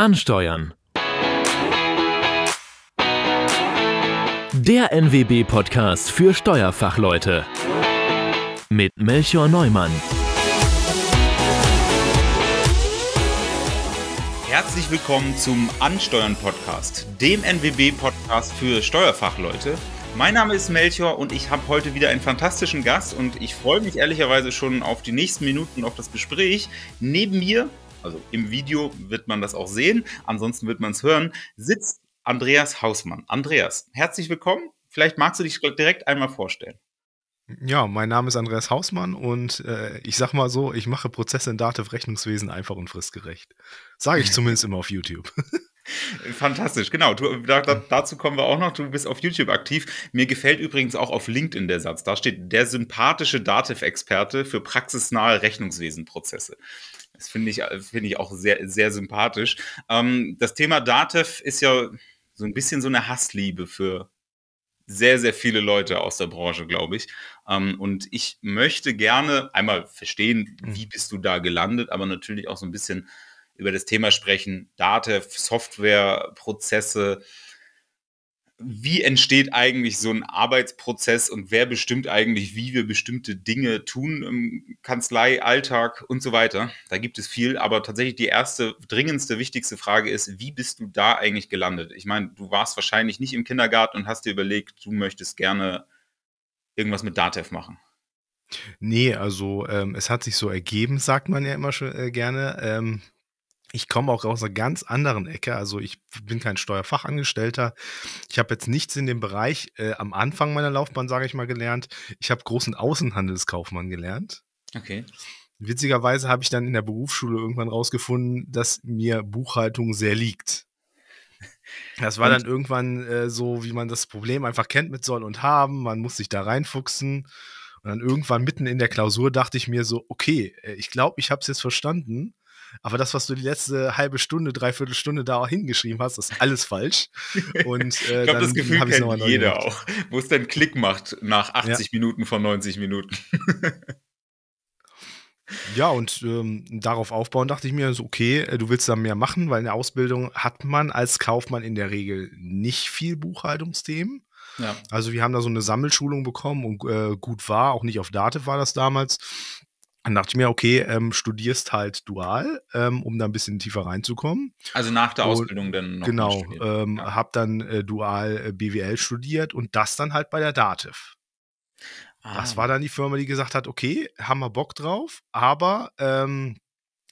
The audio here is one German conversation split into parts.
Ansteuern. Der NWB-Podcast für Steuerfachleute mit Melchior Neumann. Herzlich willkommen zum Ansteuern-Podcast, dem NWB-Podcast für Steuerfachleute. Mein Name ist Melchior und ich habe heute wieder einen fantastischen Gast und ich freue mich ehrlicherweise schon auf die nächsten Minuten und auf das Gespräch. Neben mir also im Video wird man das auch sehen, ansonsten wird man es hören, sitzt Andreas Hausmann. Andreas, herzlich willkommen. Vielleicht magst du dich direkt einmal vorstellen. Ja, mein Name ist Andreas Hausmann und äh, ich sag mal so, ich mache Prozesse in Dativ Rechnungswesen einfach und fristgerecht. Sage ich zumindest immer auf YouTube. Fantastisch, genau. Du, da, dazu kommen wir auch noch. Du bist auf YouTube aktiv. Mir gefällt übrigens auch auf LinkedIn der Satz. Da steht der sympathische Dativ-Experte für praxisnahe Rechnungswesenprozesse. Das finde ich, finde ich auch sehr, sehr sympathisch. Ähm, das Thema Datev ist ja so ein bisschen so eine Hassliebe für sehr, sehr viele Leute aus der Branche, glaube ich. Ähm, und ich möchte gerne einmal verstehen, mhm. wie bist du da gelandet, aber natürlich auch so ein bisschen über das Thema sprechen, Datev, Software, Prozesse, wie entsteht eigentlich so ein Arbeitsprozess und wer bestimmt eigentlich, wie wir bestimmte Dinge tun im Kanzlei, Alltag und so weiter. Da gibt es viel, aber tatsächlich die erste, dringendste, wichtigste Frage ist, wie bist du da eigentlich gelandet? Ich meine, du warst wahrscheinlich nicht im Kindergarten und hast dir überlegt, du möchtest gerne irgendwas mit DATEV machen. Nee, also ähm, es hat sich so ergeben, sagt man ja immer schon äh, gerne. Ähm, ich komme auch aus einer ganz anderen Ecke. Also ich bin kein Steuerfachangestellter. Ich habe jetzt nichts in dem Bereich äh, am Anfang meiner Laufbahn, sage ich mal, gelernt. Ich habe großen Außenhandelskaufmann gelernt. Okay. Witzigerweise habe ich dann in der Berufsschule irgendwann rausgefunden, dass mir Buchhaltung sehr liegt. Das war und? dann irgendwann äh, so, wie man das Problem einfach kennt mit soll und haben. Man muss sich da reinfuchsen. Und dann irgendwann mitten in der Klausur dachte ich mir so, okay, äh, ich glaube, ich habe es jetzt verstanden. Aber das, was du die letzte halbe Stunde, dreiviertel Stunde da hingeschrieben hast, ist alles falsch. Und äh, ich glaube, das Gefühl kennt jeder gelernt. auch, wo es dann Klick macht nach 80 ja. Minuten von 90 Minuten. Ja, und ähm, darauf aufbauen dachte ich mir, so, okay, äh, du willst da mehr machen, weil in der Ausbildung hat man als Kaufmann in der Regel nicht viel Buchhaltungsthemen. Ja. Also wir haben da so eine Sammelschulung bekommen und äh, gut war, auch nicht auf Date war das damals dann dachte ich mir, okay, ähm, studierst halt dual, ähm, um da ein bisschen tiefer reinzukommen. Also nach der Ausbildung und, dann noch. Genau, ähm, ja. habe dann äh, dual äh, BWL studiert und das dann halt bei der Dativ. Ah. Das war ah. dann die Firma, die gesagt hat, okay, haben wir Bock drauf, aber ähm,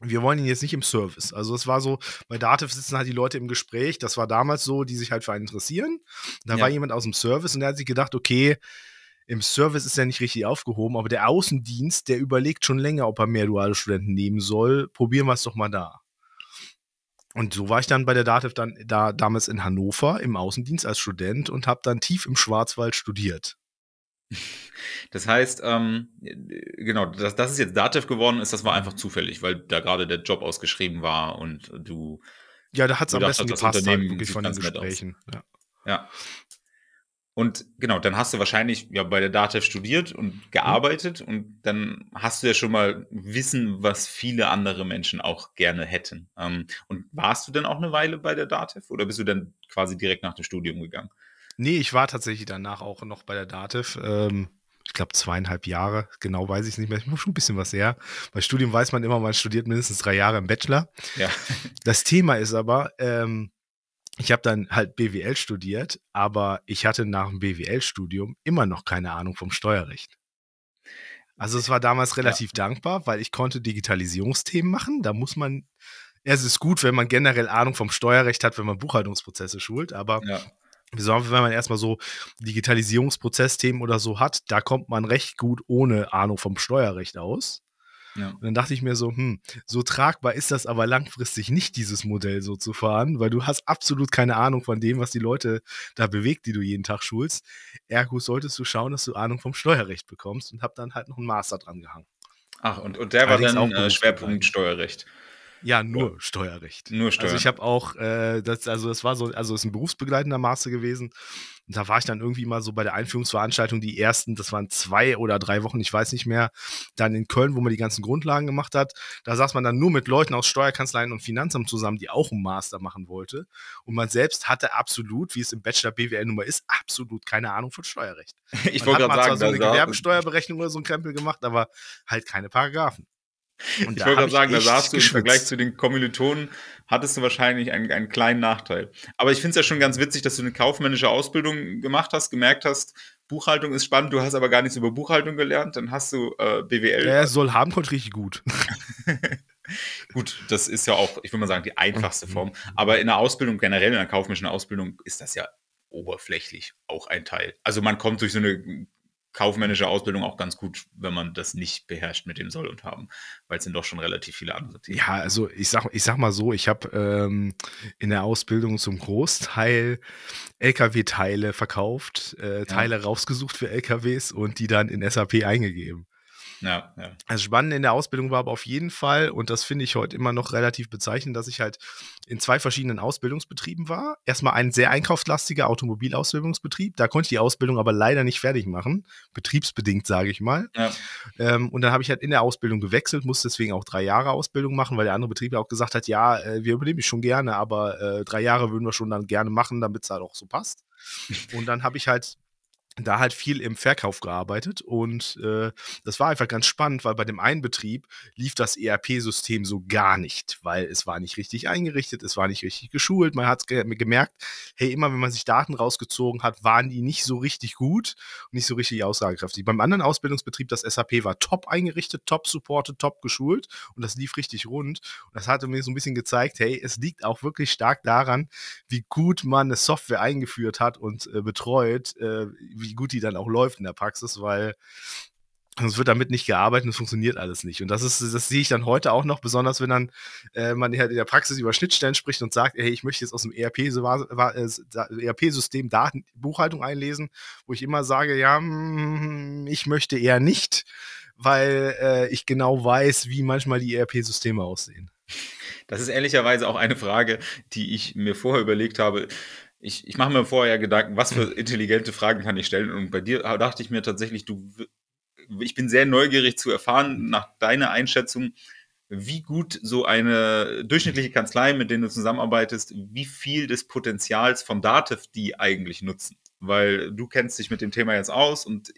wir wollen ihn jetzt nicht im Service. Also es war so, bei Dativ sitzen halt die Leute im Gespräch, das war damals so, die sich halt für einen interessieren. Da ja. war jemand aus dem Service und der hat sich gedacht, okay, im Service ist ja nicht richtig aufgehoben, aber der Außendienst, der überlegt schon länger, ob er mehr duale Studenten nehmen soll. Probieren wir es doch mal da. Und so war ich dann bei der DATEV dann äh, da damals in Hannover im Außendienst als Student und habe dann tief im Schwarzwald studiert. Das heißt, ähm, äh, genau, dass, dass es jetzt DATEV geworden ist, das war einfach zufällig, weil da gerade der Job ausgeschrieben war und du. Ja, da hat es am besten gepasst, halt wirklich von den Gesprächen. Ja. ja. Und genau, dann hast du wahrscheinlich ja bei der Data studiert und mhm. gearbeitet mhm. und dann hast du ja schon mal Wissen, was viele andere Menschen auch gerne hätten. Ähm, und warst du dann auch eine Weile bei der DATEV oder bist du dann quasi direkt nach dem Studium gegangen? Nee, ich war tatsächlich danach auch noch bei der DATEV. Ähm, ich glaube zweieinhalb Jahre, genau weiß ich es nicht mehr. Ich muss schon ein bisschen was her. Bei Studium weiß man immer, man studiert mindestens drei Jahre im Bachelor. Ja. Das Thema ist aber, ähm, ich habe dann halt BWL studiert, aber ich hatte nach dem BWL-Studium immer noch keine Ahnung vom Steuerrecht. Also es war damals relativ ja. dankbar, weil ich konnte Digitalisierungsthemen machen. Da muss man, es ist gut, wenn man generell Ahnung vom Steuerrecht hat, wenn man Buchhaltungsprozesse schult, aber ja. Besonders wenn man erstmal so Digitalisierungsprozessthemen oder so hat, da kommt man recht gut ohne Ahnung vom Steuerrecht aus. Ja. Und dann dachte ich mir so, hm, so tragbar ist das aber langfristig nicht, dieses Modell so zu fahren, weil du hast absolut keine Ahnung von dem, was die Leute da bewegt, die du jeden Tag schulst. Ergo solltest du schauen, dass du Ahnung vom Steuerrecht bekommst und hab dann halt noch einen Master dran gehangen. Ach, und, und der Allerdings war dann auch äh, Schwerpunkt Steuerrecht. Ja, nur oh. Steuerrecht. Nur Steuerrecht. Also ich habe auch, äh, das, also es war so, also es ist ein berufsbegleitender Master gewesen. Und da war ich dann irgendwie mal so bei der Einführungsveranstaltung die ersten, das waren zwei oder drei Wochen, ich weiß nicht mehr, dann in Köln, wo man die ganzen Grundlagen gemacht hat. Da saß man dann nur mit Leuten aus Steuerkanzleien und Finanzamt zusammen, die auch einen Master machen wollte. Und man selbst hatte absolut, wie es im Bachelor BWL Nummer ist, absolut keine Ahnung von Steuerrecht. ich wollte gerade sagen, zwar so eine Gewerbesteuerberechnung oder so ein Krempel gemacht, aber halt keine Paragraphen. Und ich wollte gerade sagen, da saß du im Vergleich zu den Kommilitonen, hattest du wahrscheinlich einen, einen kleinen Nachteil. Aber ich finde es ja schon ganz witzig, dass du eine kaufmännische Ausbildung gemacht hast, gemerkt hast, Buchhaltung ist spannend, du hast aber gar nichts über Buchhaltung gelernt, dann hast du äh, BWL. Ja, soll haben, konnte richtig gut. gut, das ist ja auch, ich würde mal sagen, die einfachste mhm. Form. Aber in der Ausbildung generell, in der kaufmännischen Ausbildung, ist das ja oberflächlich auch ein Teil. Also man kommt durch so eine kaufmännische Ausbildung auch ganz gut, wenn man das nicht beherrscht mit dem Soll und Haben, weil es sind doch schon relativ viele andere Themen. Ja, also ich sag, ich sag mal so, ich habe ähm, in der Ausbildung zum Großteil LKW-Teile verkauft, äh, Teile ja. rausgesucht für LKWs und die dann in SAP eingegeben. Ja, ja. Das also, Spannende in der Ausbildung war aber auf jeden Fall, und das finde ich heute immer noch relativ bezeichnend, dass ich halt in zwei verschiedenen Ausbildungsbetrieben war. Erstmal ein sehr einkaufslastiger Automobilausbildungsbetrieb. Da konnte ich die Ausbildung aber leider nicht fertig machen, betriebsbedingt, sage ich mal. Ja. Ähm, und dann habe ich halt in der Ausbildung gewechselt, musste deswegen auch drei Jahre Ausbildung machen, weil der andere Betrieb ja auch gesagt hat, ja, äh, wir übernehmen dich schon gerne, aber äh, drei Jahre würden wir schon dann gerne machen, damit es halt auch so passt. Und dann habe ich halt da halt viel im Verkauf gearbeitet und äh, das war einfach ganz spannend, weil bei dem einen Betrieb lief das ERP-System so gar nicht, weil es war nicht richtig eingerichtet, es war nicht richtig geschult, man hat ge gemerkt, hey, immer wenn man sich Daten rausgezogen hat, waren die nicht so richtig gut und nicht so richtig aussagekräftig. Beim anderen Ausbildungsbetrieb, das SAP war top eingerichtet, top supported, top geschult und das lief richtig rund und das hat mir so ein bisschen gezeigt, hey, es liegt auch wirklich stark daran, wie gut man eine Software eingeführt hat und äh, betreut, äh, wie wie gut die dann auch läuft in der Praxis, weil es wird damit nicht gearbeitet, und es funktioniert alles nicht. Und das ist, das sehe ich dann heute auch noch, besonders wenn dann äh, man halt in der Praxis über Schnittstellen spricht und sagt, hey, ich möchte jetzt aus dem ERP-System äh, e Daten Buchhaltung einlesen, wo ich immer sage, ja, mm, ich möchte eher nicht, weil äh, ich genau weiß, wie manchmal die ERP-Systeme aussehen. Das ist ehrlicherweise auch eine Frage, die ich mir vorher überlegt habe ich, ich mache mir vorher Gedanken, was für intelligente Fragen kann ich stellen. Und bei dir dachte ich mir tatsächlich, du, ich bin sehr neugierig zu erfahren, nach deiner Einschätzung, wie gut so eine durchschnittliche Kanzlei, mit denen du zusammenarbeitest, wie viel des Potenzials von Dativ die eigentlich nutzen. Weil du kennst dich mit dem Thema jetzt aus und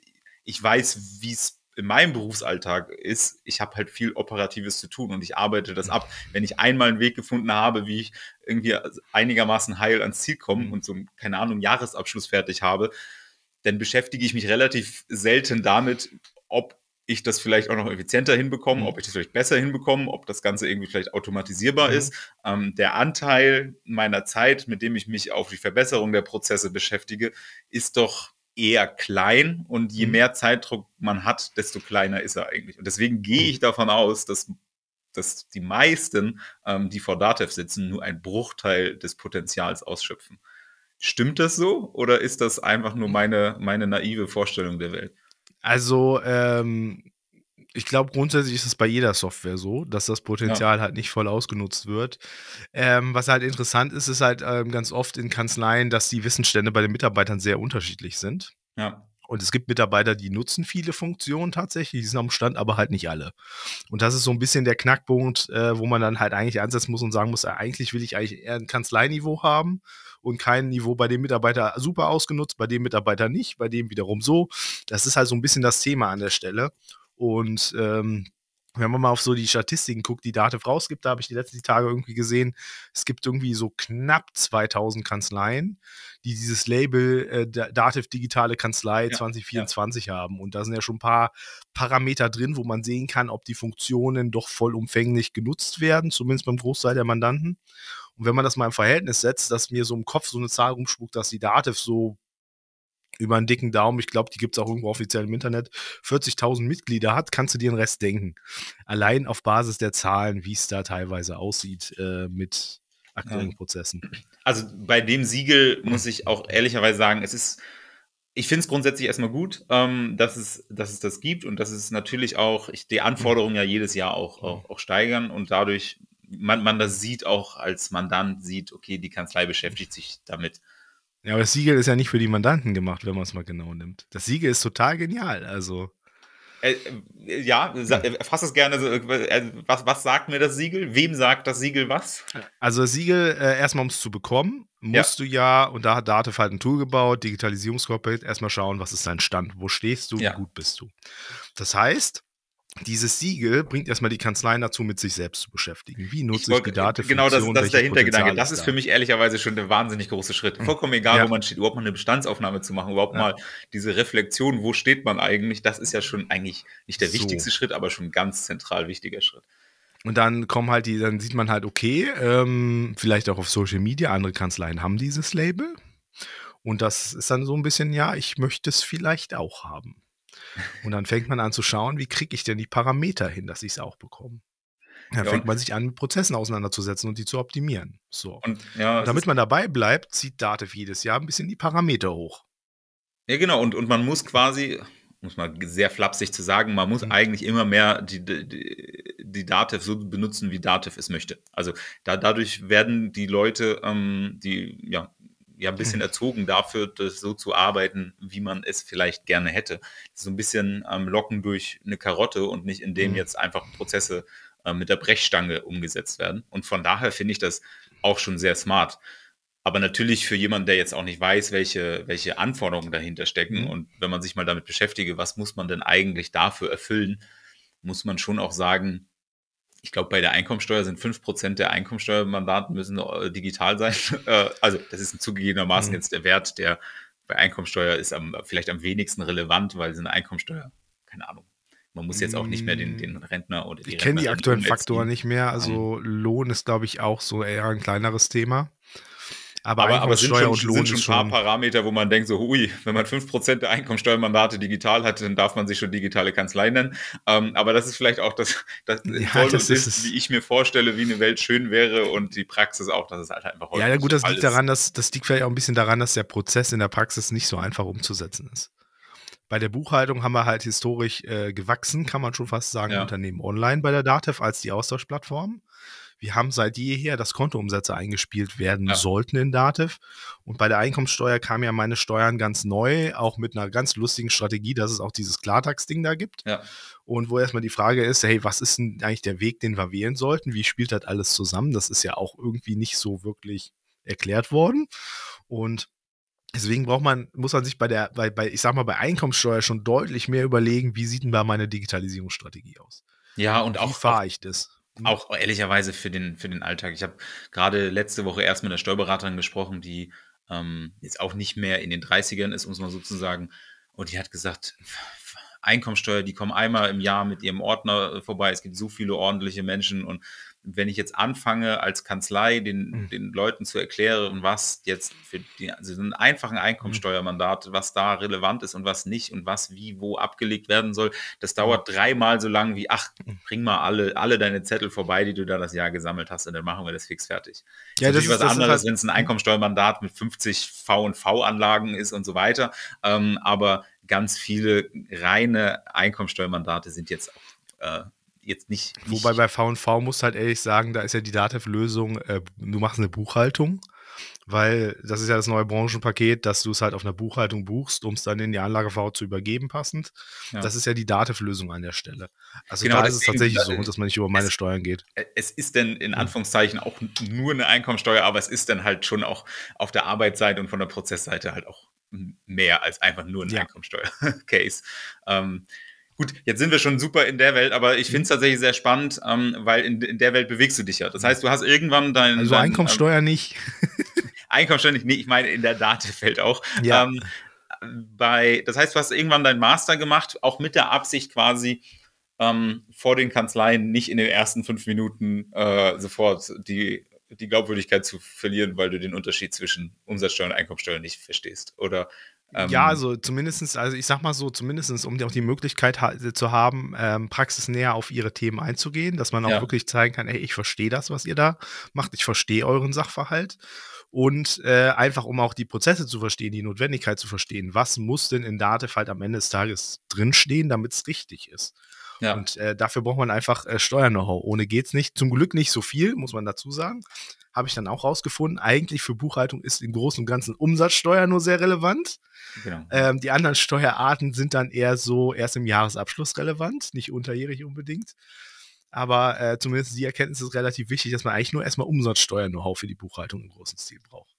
ich weiß, wie es in meinem Berufsalltag ist, ich habe halt viel Operatives zu tun und ich arbeite das ab. Mhm. Wenn ich einmal einen Weg gefunden habe, wie ich irgendwie einigermaßen heil ans Ziel komme mhm. und so, keine Ahnung, Jahresabschluss fertig habe, dann beschäftige ich mich relativ selten damit, ob ich das vielleicht auch noch effizienter hinbekomme, mhm. ob ich das vielleicht besser hinbekomme, ob das Ganze irgendwie vielleicht automatisierbar mhm. ist. Ähm, der Anteil meiner Zeit, mit dem ich mich auf die Verbesserung der Prozesse beschäftige, ist doch eher klein und je mhm. mehr Zeitdruck man hat, desto kleiner ist er eigentlich. Und deswegen gehe mhm. ich davon aus, dass, dass die meisten, ähm, die vor Datev sitzen, nur ein Bruchteil des Potenzials ausschöpfen. Stimmt das so oder ist das einfach nur mhm. meine, meine naive Vorstellung der Welt? Also, ähm, ich glaube, grundsätzlich ist es bei jeder Software so, dass das Potenzial ja. halt nicht voll ausgenutzt wird. Ähm, was halt interessant ist, ist halt ähm, ganz oft in Kanzleien, dass die Wissensstände bei den Mitarbeitern sehr unterschiedlich sind. Ja. Und es gibt Mitarbeiter, die nutzen viele Funktionen tatsächlich, die sind am Stand, aber halt nicht alle. Und das ist so ein bisschen der Knackpunkt, äh, wo man dann halt eigentlich ansetzen muss und sagen muss, äh, eigentlich will ich eigentlich eher ein Kanzleiniveau haben und kein Niveau bei dem Mitarbeiter super ausgenutzt, bei dem Mitarbeiter nicht, bei dem wiederum so. Das ist halt so ein bisschen das Thema an der Stelle. Und ähm, wenn man mal auf so die Statistiken guckt, die Dativ rausgibt, da habe ich die letzten Tage irgendwie gesehen, es gibt irgendwie so knapp 2000 Kanzleien, die dieses Label äh, DATEV Digitale Kanzlei ja, 2024 ja. haben. Und da sind ja schon ein paar Parameter drin, wo man sehen kann, ob die Funktionen doch vollumfänglich genutzt werden, zumindest beim Großteil der Mandanten. Und wenn man das mal im Verhältnis setzt, dass mir so im Kopf so eine Zahl rumspuckt, dass die Dativ so über einen dicken Daumen, ich glaube, die gibt es auch irgendwo offiziell im Internet, 40.000 Mitglieder hat, kannst du dir den Rest denken. Allein auf Basis der Zahlen, wie es da teilweise aussieht äh, mit aktuellen ja. Prozessen. Also bei dem Siegel muss ich auch ehrlicherweise sagen, es ist, ich finde es grundsätzlich erstmal gut, ähm, dass, es, dass es das gibt und dass es natürlich auch ich, die Anforderungen ja jedes Jahr auch, mhm. auch, auch steigern und dadurch man, man das sieht, auch als Mandant sieht, okay, die Kanzlei beschäftigt sich damit. Ja, aber das Siegel ist ja nicht für die Mandanten gemacht, wenn man es mal genau nimmt. Das Siegel ist total genial, also. Äh, äh, ja, hm. äh, fass es gerne. Äh, äh, was, was sagt mir das Siegel? Wem sagt das Siegel was? Also, das Siegel, erstmal um es zu bekommen, musst ja. du ja, und da hat Datev halt ein Tool gebaut, Digitalisierungskorporate, erstmal schauen, was ist dein Stand, wo stehst du, ja. wie gut bist du. Das heißt, dieses Siegel bringt erstmal die Kanzleien dazu, mit sich selbst zu beschäftigen. Wie nutze ich, ich die äh, Daten? Genau, das, das ist der Hintergedanke. Das ist für mich ehrlicherweise schon der wahnsinnig große Schritt. Mhm. Vollkommen egal, ja. wo man steht, überhaupt mal eine Bestandsaufnahme zu machen, überhaupt ja. mal diese Reflexion, wo steht man eigentlich, das ist ja schon eigentlich nicht der so. wichtigste Schritt, aber schon ein ganz zentral wichtiger Schritt. Und dann kommen halt die, dann sieht man halt, okay, ähm, vielleicht auch auf Social Media, andere Kanzleien haben dieses Label. Und das ist dann so ein bisschen, ja, ich möchte es vielleicht auch haben. Und dann fängt man an zu schauen, wie kriege ich denn die Parameter hin, dass ich es auch bekomme. Dann ja, fängt man sich an, mit Prozessen auseinanderzusetzen und die zu optimieren. So. Und, ja, und damit man dabei bleibt, zieht Dativ jedes Jahr ein bisschen die Parameter hoch. Ja, genau. Und, und man muss quasi, muss man sehr flapsig zu sagen, man muss mhm. eigentlich immer mehr die, die, die Dativ so benutzen, wie Dativ es möchte. Also da, dadurch werden die Leute, ähm, die ja, ja ein bisschen mhm. erzogen dafür, das so zu arbeiten, wie man es vielleicht gerne hätte. So ein bisschen ähm, locken durch eine Karotte und nicht indem mhm. jetzt einfach Prozesse äh, mit der Brechstange umgesetzt werden. Und von daher finde ich das auch schon sehr smart. Aber natürlich für jemanden, der jetzt auch nicht weiß, welche, welche Anforderungen dahinter stecken mhm. und wenn man sich mal damit beschäftige, was muss man denn eigentlich dafür erfüllen, muss man schon auch sagen, ich glaube, bei der Einkommensteuer sind 5% der Einkommensteuermandaten müssen äh, digital sein. Äh, also das ist zugegebenermaßen mhm. jetzt der Wert, der bei Einkommensteuer ist am, vielleicht am wenigsten relevant, weil es eine Einkommensteuer, keine Ahnung. Man muss jetzt auch nicht mehr den, den mm. Rentner oder die Ich kenne die aktuellen Faktoren nicht mehr. Also mhm. Lohn ist, glaube ich, auch so eher ein kleineres Thema. Aber, aber, aber sind schon, sind schon ein paar schon. Parameter, wo man denkt, so, hui, wenn man 5% der Einkommensteuermandate digital hat, dann darf man sich schon digitale Kanzlei nennen. Ähm, aber das ist vielleicht auch das, das, ja, das ist Bild, wie ich mir vorstelle, wie eine Welt schön wäre und die Praxis auch, dass es halt einfach häufig Ja, gut, das liegt daran, dass das liegt vielleicht auch ein bisschen daran, dass der Prozess in der Praxis nicht so einfach umzusetzen ist. Bei der Buchhaltung haben wir halt historisch äh, gewachsen, kann man schon fast sagen, ja. Unternehmen online bei der DATEV als die Austauschplattform wir haben seit jeher, dass Kontoumsätze eingespielt werden ja. sollten in Dativ. Und bei der Einkommenssteuer kamen ja meine Steuern ganz neu, auch mit einer ganz lustigen Strategie, dass es auch dieses Klartax-Ding da gibt. Ja. Und wo erstmal die Frage ist, hey, was ist denn eigentlich der Weg, den wir wählen sollten? Wie spielt das alles zusammen? Das ist ja auch irgendwie nicht so wirklich erklärt worden. Und Deswegen braucht man, muss man sich bei der, bei, bei, ich sag mal, bei Einkommenssteuer schon deutlich mehr überlegen, wie sieht denn da meine Digitalisierungsstrategie aus? Ja, und wie auch. Wie fahre ich das? Mhm. Auch ehrlicherweise für den, für den Alltag. Ich habe gerade letzte Woche erst mit einer Steuerberaterin gesprochen, die ähm, jetzt auch nicht mehr in den 30ern ist, um es mal so zu sagen. Und die hat gesagt, Einkommensteuer, die kommen einmal im Jahr mit ihrem Ordner äh, vorbei. Es gibt so viele ordentliche Menschen und wenn ich jetzt anfange, als Kanzlei den, mhm. den Leuten zu erklären, was jetzt für die, also so einen einfachen Einkommensteuermandat, was da relevant ist und was nicht und was wie wo abgelegt werden soll, das mhm. dauert dreimal so lang wie, ach, mhm. bring mal alle, alle deine Zettel vorbei, die du da das Jahr gesammelt hast und dann machen wir das fix fertig. Ja, das, das ist was anderes, halt wenn es ein Einkommensteuermandat mit 50 V&V-Anlagen ist und so weiter, ähm, aber ganz viele reine Einkommensteuermandate sind jetzt auch äh, jetzt nicht. Wobei bei VV muss halt ehrlich sagen, da ist ja die Datev-Lösung, äh, du machst eine Buchhaltung, weil das ist ja das neue Branchenpaket, dass du es halt auf einer Buchhaltung buchst, um es dann in die Anlage V zu übergeben, passend. Ja. Das ist ja die Datev-Lösung an der Stelle. Also genau, da ist es tatsächlich äh, so, dass man nicht über meine es, Steuern geht. Äh, es ist denn in Anführungszeichen auch nur eine Einkommensteuer, aber es ist dann halt schon auch auf der Arbeitsseite und von der Prozessseite halt auch mehr als einfach nur ein ja. Einkommensteuer-Case. Ähm, Gut, jetzt sind wir schon super in der Welt, aber ich mhm. finde es tatsächlich sehr spannend, ähm, weil in, in, der Welt bewegst du dich ja. Das mhm. heißt, du hast irgendwann dein. Also dein, Einkommensteuer ähm, nicht. Einkommensteuer nicht, nee, ich meine in der Datefeld auch. Ja. Ähm, bei, das heißt, du hast irgendwann deinen Master gemacht, auch mit der Absicht quasi, ähm, vor den Kanzleien nicht in den ersten fünf Minuten äh, sofort die, die Glaubwürdigkeit zu verlieren, weil du den Unterschied zwischen Umsatzsteuer und Einkommensteuer nicht verstehst. Oder ähm, ja, also zumindestens, also ich sag mal so, zumindestens, um auch die Möglichkeit ha zu haben, ähm, praxisnäher auf ihre Themen einzugehen, dass man auch ja. wirklich zeigen kann, ey, ich verstehe das, was ihr da macht, ich verstehe euren Sachverhalt. Und äh, einfach, um auch die Prozesse zu verstehen, die Notwendigkeit zu verstehen, was muss denn in der halt am Ende des Tages drinstehen, damit es richtig ist. Ja. Und äh, dafür braucht man einfach äh, Steuer-Know-how. Ohne geht es nicht. Zum Glück nicht so viel, muss man dazu sagen habe ich dann auch rausgefunden, eigentlich für Buchhaltung ist im Großen und Ganzen Umsatzsteuer nur sehr relevant. Genau. Ähm, die anderen Steuerarten sind dann eher so erst im Jahresabschluss relevant, nicht unterjährig unbedingt. Aber äh, zumindest die Erkenntnis ist relativ wichtig, dass man eigentlich nur erstmal Umsatzsteuer know-how für die Buchhaltung im großen Stil braucht.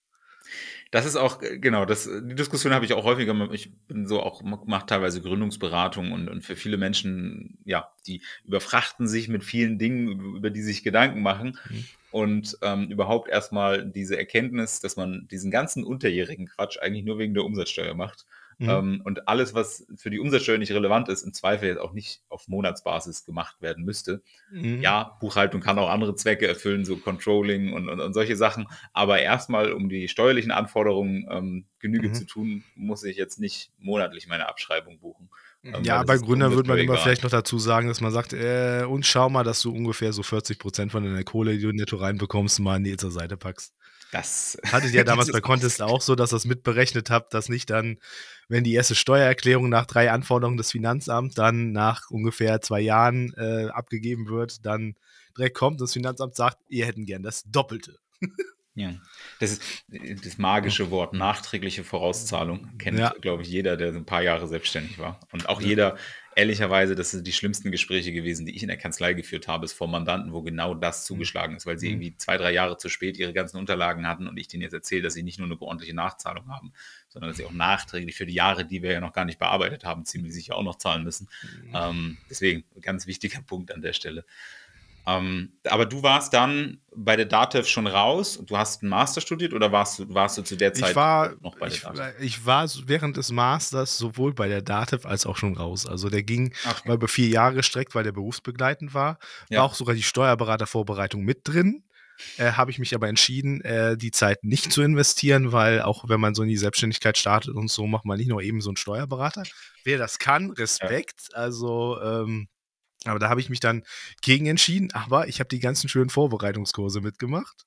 Das ist auch, äh, genau, das, äh, die Diskussion habe ich auch häufiger. Ich bin so auch, mache teilweise Gründungsberatung und, und für viele Menschen, ja, die überfrachten sich mit vielen Dingen, über die sich Gedanken machen. Mhm. Und ähm, überhaupt erstmal diese Erkenntnis, dass man diesen ganzen unterjährigen Quatsch eigentlich nur wegen der Umsatzsteuer macht Mhm. Ähm, und alles, was für die Umsatzsteuer nicht relevant ist, im Zweifel jetzt auch nicht auf Monatsbasis gemacht werden müsste. Mhm. Ja, Buchhaltung kann auch andere Zwecke erfüllen, so Controlling und, und, und solche Sachen. Aber erstmal, um die steuerlichen Anforderungen ähm, Genüge mhm. zu tun, muss ich jetzt nicht monatlich meine Abschreibung buchen. Mhm. Ähm, ja, bei Gründern würde man immer vielleicht noch dazu sagen, dass man sagt, äh, und schau mal, dass du ungefähr so 40 Prozent von deiner Kohle, die du netto reinbekommst, mal in die zur Seite packst. Das hattet ihr ja damals bei Contest auch so, dass ihr es mitberechnet habt, dass nicht dann, wenn die erste Steuererklärung nach drei Anforderungen des Finanzamts dann nach ungefähr zwei Jahren äh, abgegeben wird, dann direkt kommt und das Finanzamt sagt, ihr hätten gern das Doppelte. Ja, das ist äh, das magische Wort, nachträgliche Vorauszahlung. Kennt, ja. glaube ich, jeder, der ein paar Jahre selbstständig war. Und auch ja. jeder, ehrlicherweise, das sind die schlimmsten Gespräche gewesen, die ich in der Kanzlei geführt habe, ist vor Mandanten, wo genau das mhm. zugeschlagen ist, weil sie mhm. irgendwie zwei, drei Jahre zu spät ihre ganzen Unterlagen hatten und ich denen jetzt erzähle, dass sie nicht nur eine ordentliche Nachzahlung haben, sondern dass sie auch nachträglich für die Jahre, die wir ja noch gar nicht bearbeitet haben, ziemlich sicher auch noch zahlen müssen. Mhm. Ähm, deswegen, ganz wichtiger Punkt an der Stelle. Ähm, aber du warst dann bei der DATEV schon raus und du hast einen Master studiert oder warst du, warst du zu der Zeit war, noch bei der ich, DATEV? Ich war während des Masters sowohl bei der DATEV als auch schon raus. Also der ging okay. über vier Jahre gestreckt, weil der berufsbegleitend war. Ja. War auch sogar die Steuerberatervorbereitung mit drin. Äh, habe ich mich aber entschieden, äh, die Zeit nicht zu investieren, weil auch wenn man so in die Selbstständigkeit startet und so, macht man nicht nur eben so einen Steuerberater. Wer das kann, Respekt. Ja. Also ähm, aber da habe ich mich dann gegen entschieden, aber ich habe die ganzen schönen Vorbereitungskurse mitgemacht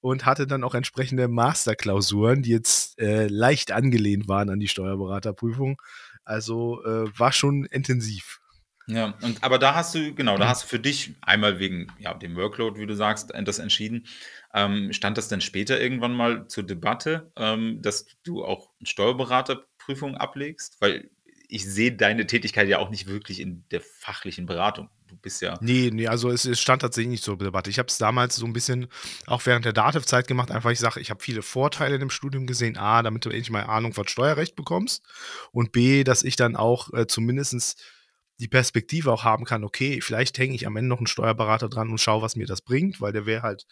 und hatte dann auch entsprechende Masterklausuren, die jetzt äh, leicht angelehnt waren an die Steuerberaterprüfung. Also äh, war schon intensiv. Ja, und aber da hast du, genau, da mhm. hast du für dich einmal wegen ja, dem Workload, wie du sagst, äh, das entschieden. Ähm, stand das denn später irgendwann mal zur Debatte, ähm, dass du auch eine Steuerberaterprüfung ablegst? Weil ich sehe deine Tätigkeit ja auch nicht wirklich in der fachlichen Beratung. Du bist ja. Nee, nee, also es, es stand tatsächlich nicht zur Debatte. Ich habe es damals so ein bisschen auch während der Dativ-Zeit gemacht, einfach ich sage, ich habe viele Vorteile in dem Studium gesehen. A, damit du endlich mal Ahnung von Steuerrecht bekommst. Und B, dass ich dann auch äh, zumindest die Perspektive auch haben kann, okay, vielleicht hänge ich am Ende noch einen Steuerberater dran und schaue, was mir das bringt, weil der wäre halt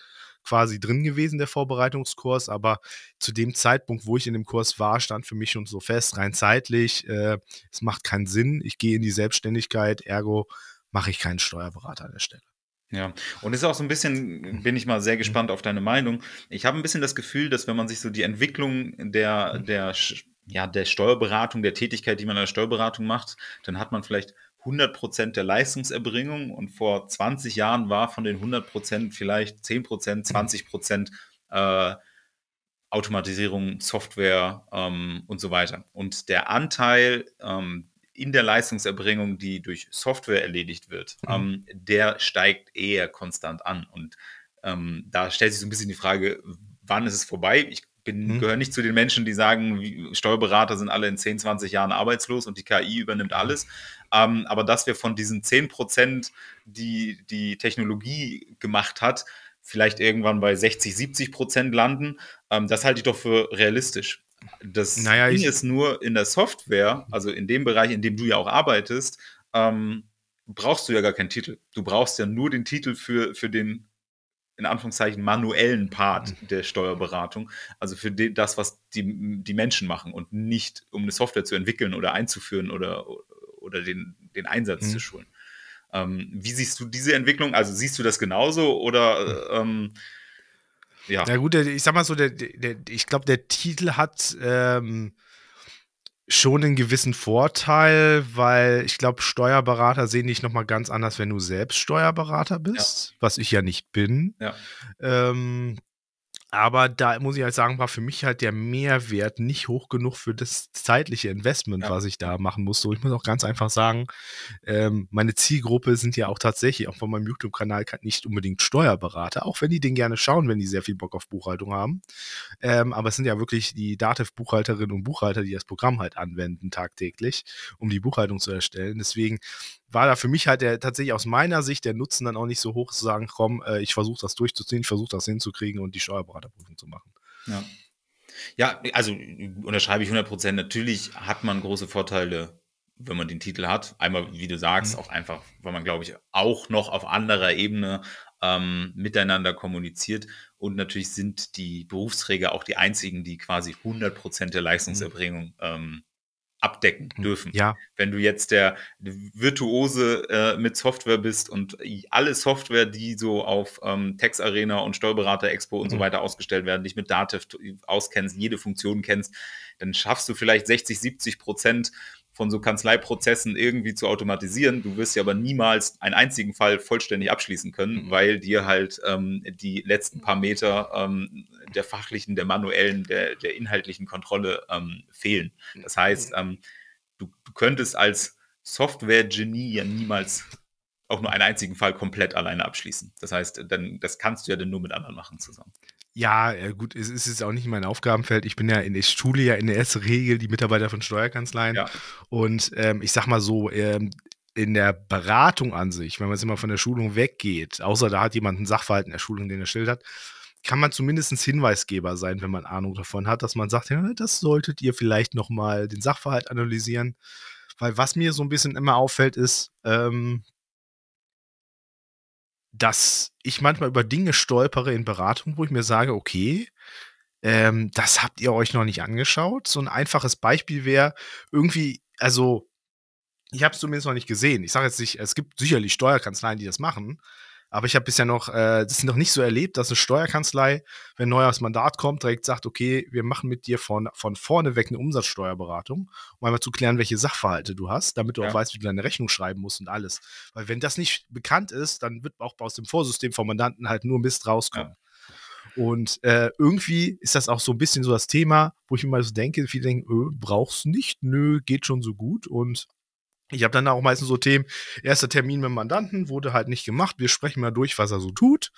quasi drin gewesen, der Vorbereitungskurs, aber zu dem Zeitpunkt, wo ich in dem Kurs war, stand für mich schon so fest, rein zeitlich, äh, es macht keinen Sinn, ich gehe in die Selbstständigkeit, ergo mache ich keinen Steuerberater an der Stelle. Ja, und ist auch so ein bisschen, hm. bin ich mal sehr hm. gespannt auf deine Meinung. Ich habe ein bisschen das Gefühl, dass wenn man sich so die Entwicklung der, hm. der, ja, der Steuerberatung, der Tätigkeit, die man in der Steuerberatung macht, dann hat man vielleicht 100 Prozent der Leistungserbringung und vor 20 Jahren war von den 100 Prozent vielleicht 10 Prozent, 20 Prozent äh, Automatisierung, Software ähm, und so weiter. Und der Anteil ähm, in der Leistungserbringung, die durch Software erledigt wird, mhm. ähm, der steigt eher konstant an. Und ähm, da stellt sich so ein bisschen die Frage, wann ist es vorbei? Ich bin, mhm. gehöre nicht zu den Menschen, die sagen, Steuerberater sind alle in 10, 20 Jahren arbeitslos und die KI übernimmt alles. Ähm, aber dass wir von diesen 10 Prozent, die die Technologie gemacht hat, vielleicht irgendwann bei 60, 70 Prozent landen, ähm, das halte ich doch für realistisch. Das naja, Ding ist nur in der Software, also in dem Bereich, in dem du ja auch arbeitest, ähm, brauchst du ja gar keinen Titel. Du brauchst ja nur den Titel für, für den in Anführungszeichen manuellen Part mhm. der Steuerberatung, also für die, das, was die, die Menschen machen und nicht, um eine Software zu entwickeln oder einzuführen oder, oder den, den Einsatz mhm. zu schulen. Ähm, wie siehst du diese Entwicklung? Also siehst du das genauso oder mhm. ähm, ja? Na gut, ich sag mal so, der, der, ich glaube, der Titel hat ähm, schon einen gewissen Vorteil, weil ich glaube, Steuerberater sehen dich nochmal ganz anders, wenn du selbst Steuerberater bist, ja. was ich ja nicht bin. Ja. Ähm, aber da muss ich halt sagen, war für mich halt der Mehrwert nicht hoch genug für das zeitliche Investment, ja. was ich da machen musste. Und ich muss auch ganz einfach sagen, ähm, meine Zielgruppe sind ja auch tatsächlich, auch von meinem YouTube-Kanal, nicht unbedingt Steuerberater, auch wenn die den gerne schauen, wenn die sehr viel Bock auf Buchhaltung haben. Ähm, aber es sind ja wirklich die DATEV-Buchhalterinnen und Buchhalter, die das Programm halt anwenden tagtäglich, um die Buchhaltung zu erstellen. Deswegen war da für mich halt der, tatsächlich aus meiner Sicht der Nutzen dann auch nicht so hoch zu sagen, komm, äh, ich versuche das durchzuziehen, ich versuche das hinzukriegen und die Steuerberaterprüfung zu machen. Ja. Ja, also äh, unterschreibe ich 100 Prozent. Natürlich hat man große Vorteile, wenn man den Titel hat. Einmal, wie du sagst, mhm. auch einfach, weil man, glaube ich, auch noch auf anderer Ebene ähm, miteinander kommuniziert. Und natürlich sind die Berufsträger auch die einzigen, die quasi 100 Prozent der mhm. Leistungserbringung ähm, abdecken hm, dürfen. Ja. Wenn du jetzt der Virtuose äh, mit Software bist und alle Software, die so auf ähm, Tax Arena und Steuerberater Expo und mhm. so hm. weiter ausgestellt werden, dich mit Dativ auskennst, jede Funktion kennst, dann schaffst du vielleicht 60, 70 Prozent von so Kanzleiprozessen irgendwie zu automatisieren. Du wirst ja aber niemals einen einzigen Fall vollständig abschließen können, mhm. weil dir halt ähm, die letzten paar Meter ähm, der fachlichen, der manuellen, der, der inhaltlichen Kontrolle ähm, fehlen. Das heißt, mhm. ähm, du, du könntest als Software-Genie ja niemals auch nur einen einzigen Fall komplett alleine abschließen. Das heißt, dann, das kannst du ja dann nur mit anderen machen zusammen. Ja, äh, gut, es ist jetzt auch nicht mein Aufgabenfeld. Ich bin ja in der Schule ja in der ersten Regel die Mitarbeiter von Steuerkanzleien. Ja. Und ähm, ich sag mal so, ähm, in der Beratung an sich, wenn man jetzt immer von der Schulung weggeht, außer da hat jemand einen Sachverhalt in der Schulung, den er schildert, kann man zumindest Hinweisgeber sein, wenn man Ahnung davon hat, dass man sagt, ja, das solltet ihr vielleicht nochmal den Sachverhalt analysieren. Weil was mir so ein bisschen immer auffällt, ist, ähm, dass ich manchmal über Dinge stolpere in Beratung, wo ich mir sage, okay, ähm, das habt ihr euch noch nicht angeschaut. So ein einfaches Beispiel wäre irgendwie, also ich habe es zumindest noch nicht gesehen. Ich sage jetzt nicht, es gibt sicherlich Steuerkanzleien, die das machen, aber ich habe bisher noch, äh, das ist noch nicht so erlebt, dass eine Steuerkanzlei, wenn ein neues Mandat kommt, direkt sagt, okay, wir machen mit dir von, von vorne weg eine Umsatzsteuerberatung, um einmal zu klären, welche Sachverhalte du hast, damit du ja. auch weißt, wie du deine Rechnung schreiben musst und alles. Weil wenn das nicht bekannt ist, dann wird auch aus dem Vorsystem vom Mandanten halt nur Mist rauskommen. Ja. Und äh, irgendwie ist das auch so ein bisschen so das Thema, wo ich immer so denke, viele denken, öh, brauchst nicht, nö, geht schon so gut. Und ich habe dann auch meistens so Themen, erster Termin mit dem Mandanten, wurde halt nicht gemacht, wir sprechen mal durch, was er so tut.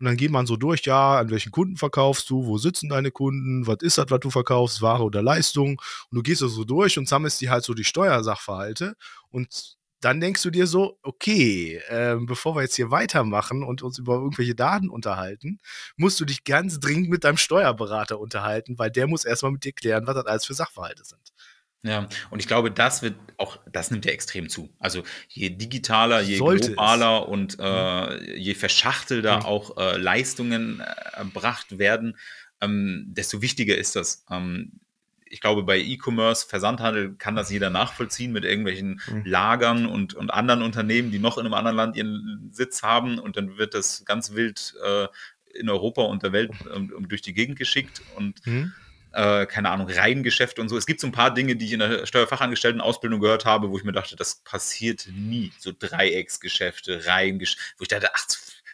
Und dann geht man so durch, ja, an welchen Kunden verkaufst du, wo sitzen deine Kunden, was ist das, was du verkaufst, Ware oder Leistung. Und du gehst das so durch und sammelst dir halt so die Steuersachverhalte. Und dann denkst du dir so, okay, äh, bevor wir jetzt hier weitermachen und uns über irgendwelche Daten unterhalten, musst du dich ganz dringend mit deinem Steuerberater unterhalten, weil der muss erstmal mit dir klären, was das alles für Sachverhalte sind. Ja, und ich glaube, das wird auch, das nimmt ja extrem zu. Also je digitaler, je Sollte globaler es. und äh, je verschachtelter mhm. auch äh, Leistungen äh, erbracht werden, ähm, desto wichtiger ist das. Ähm, ich glaube, bei E-Commerce, Versandhandel kann das jeder nachvollziehen mit irgendwelchen mhm. Lagern und, und anderen Unternehmen, die noch in einem anderen Land ihren Sitz haben und dann wird das ganz wild äh, in Europa und der Welt ähm, durch die Gegend geschickt und mhm äh, keine Ahnung, Reihengeschäfte und so. Es gibt so ein paar Dinge, die ich in der Steuerfachangestelltenausbildung gehört habe, wo ich mir dachte, das passiert nie. So Dreiecksgeschäfte, Reihengeschäfte, wo ich dachte, ach,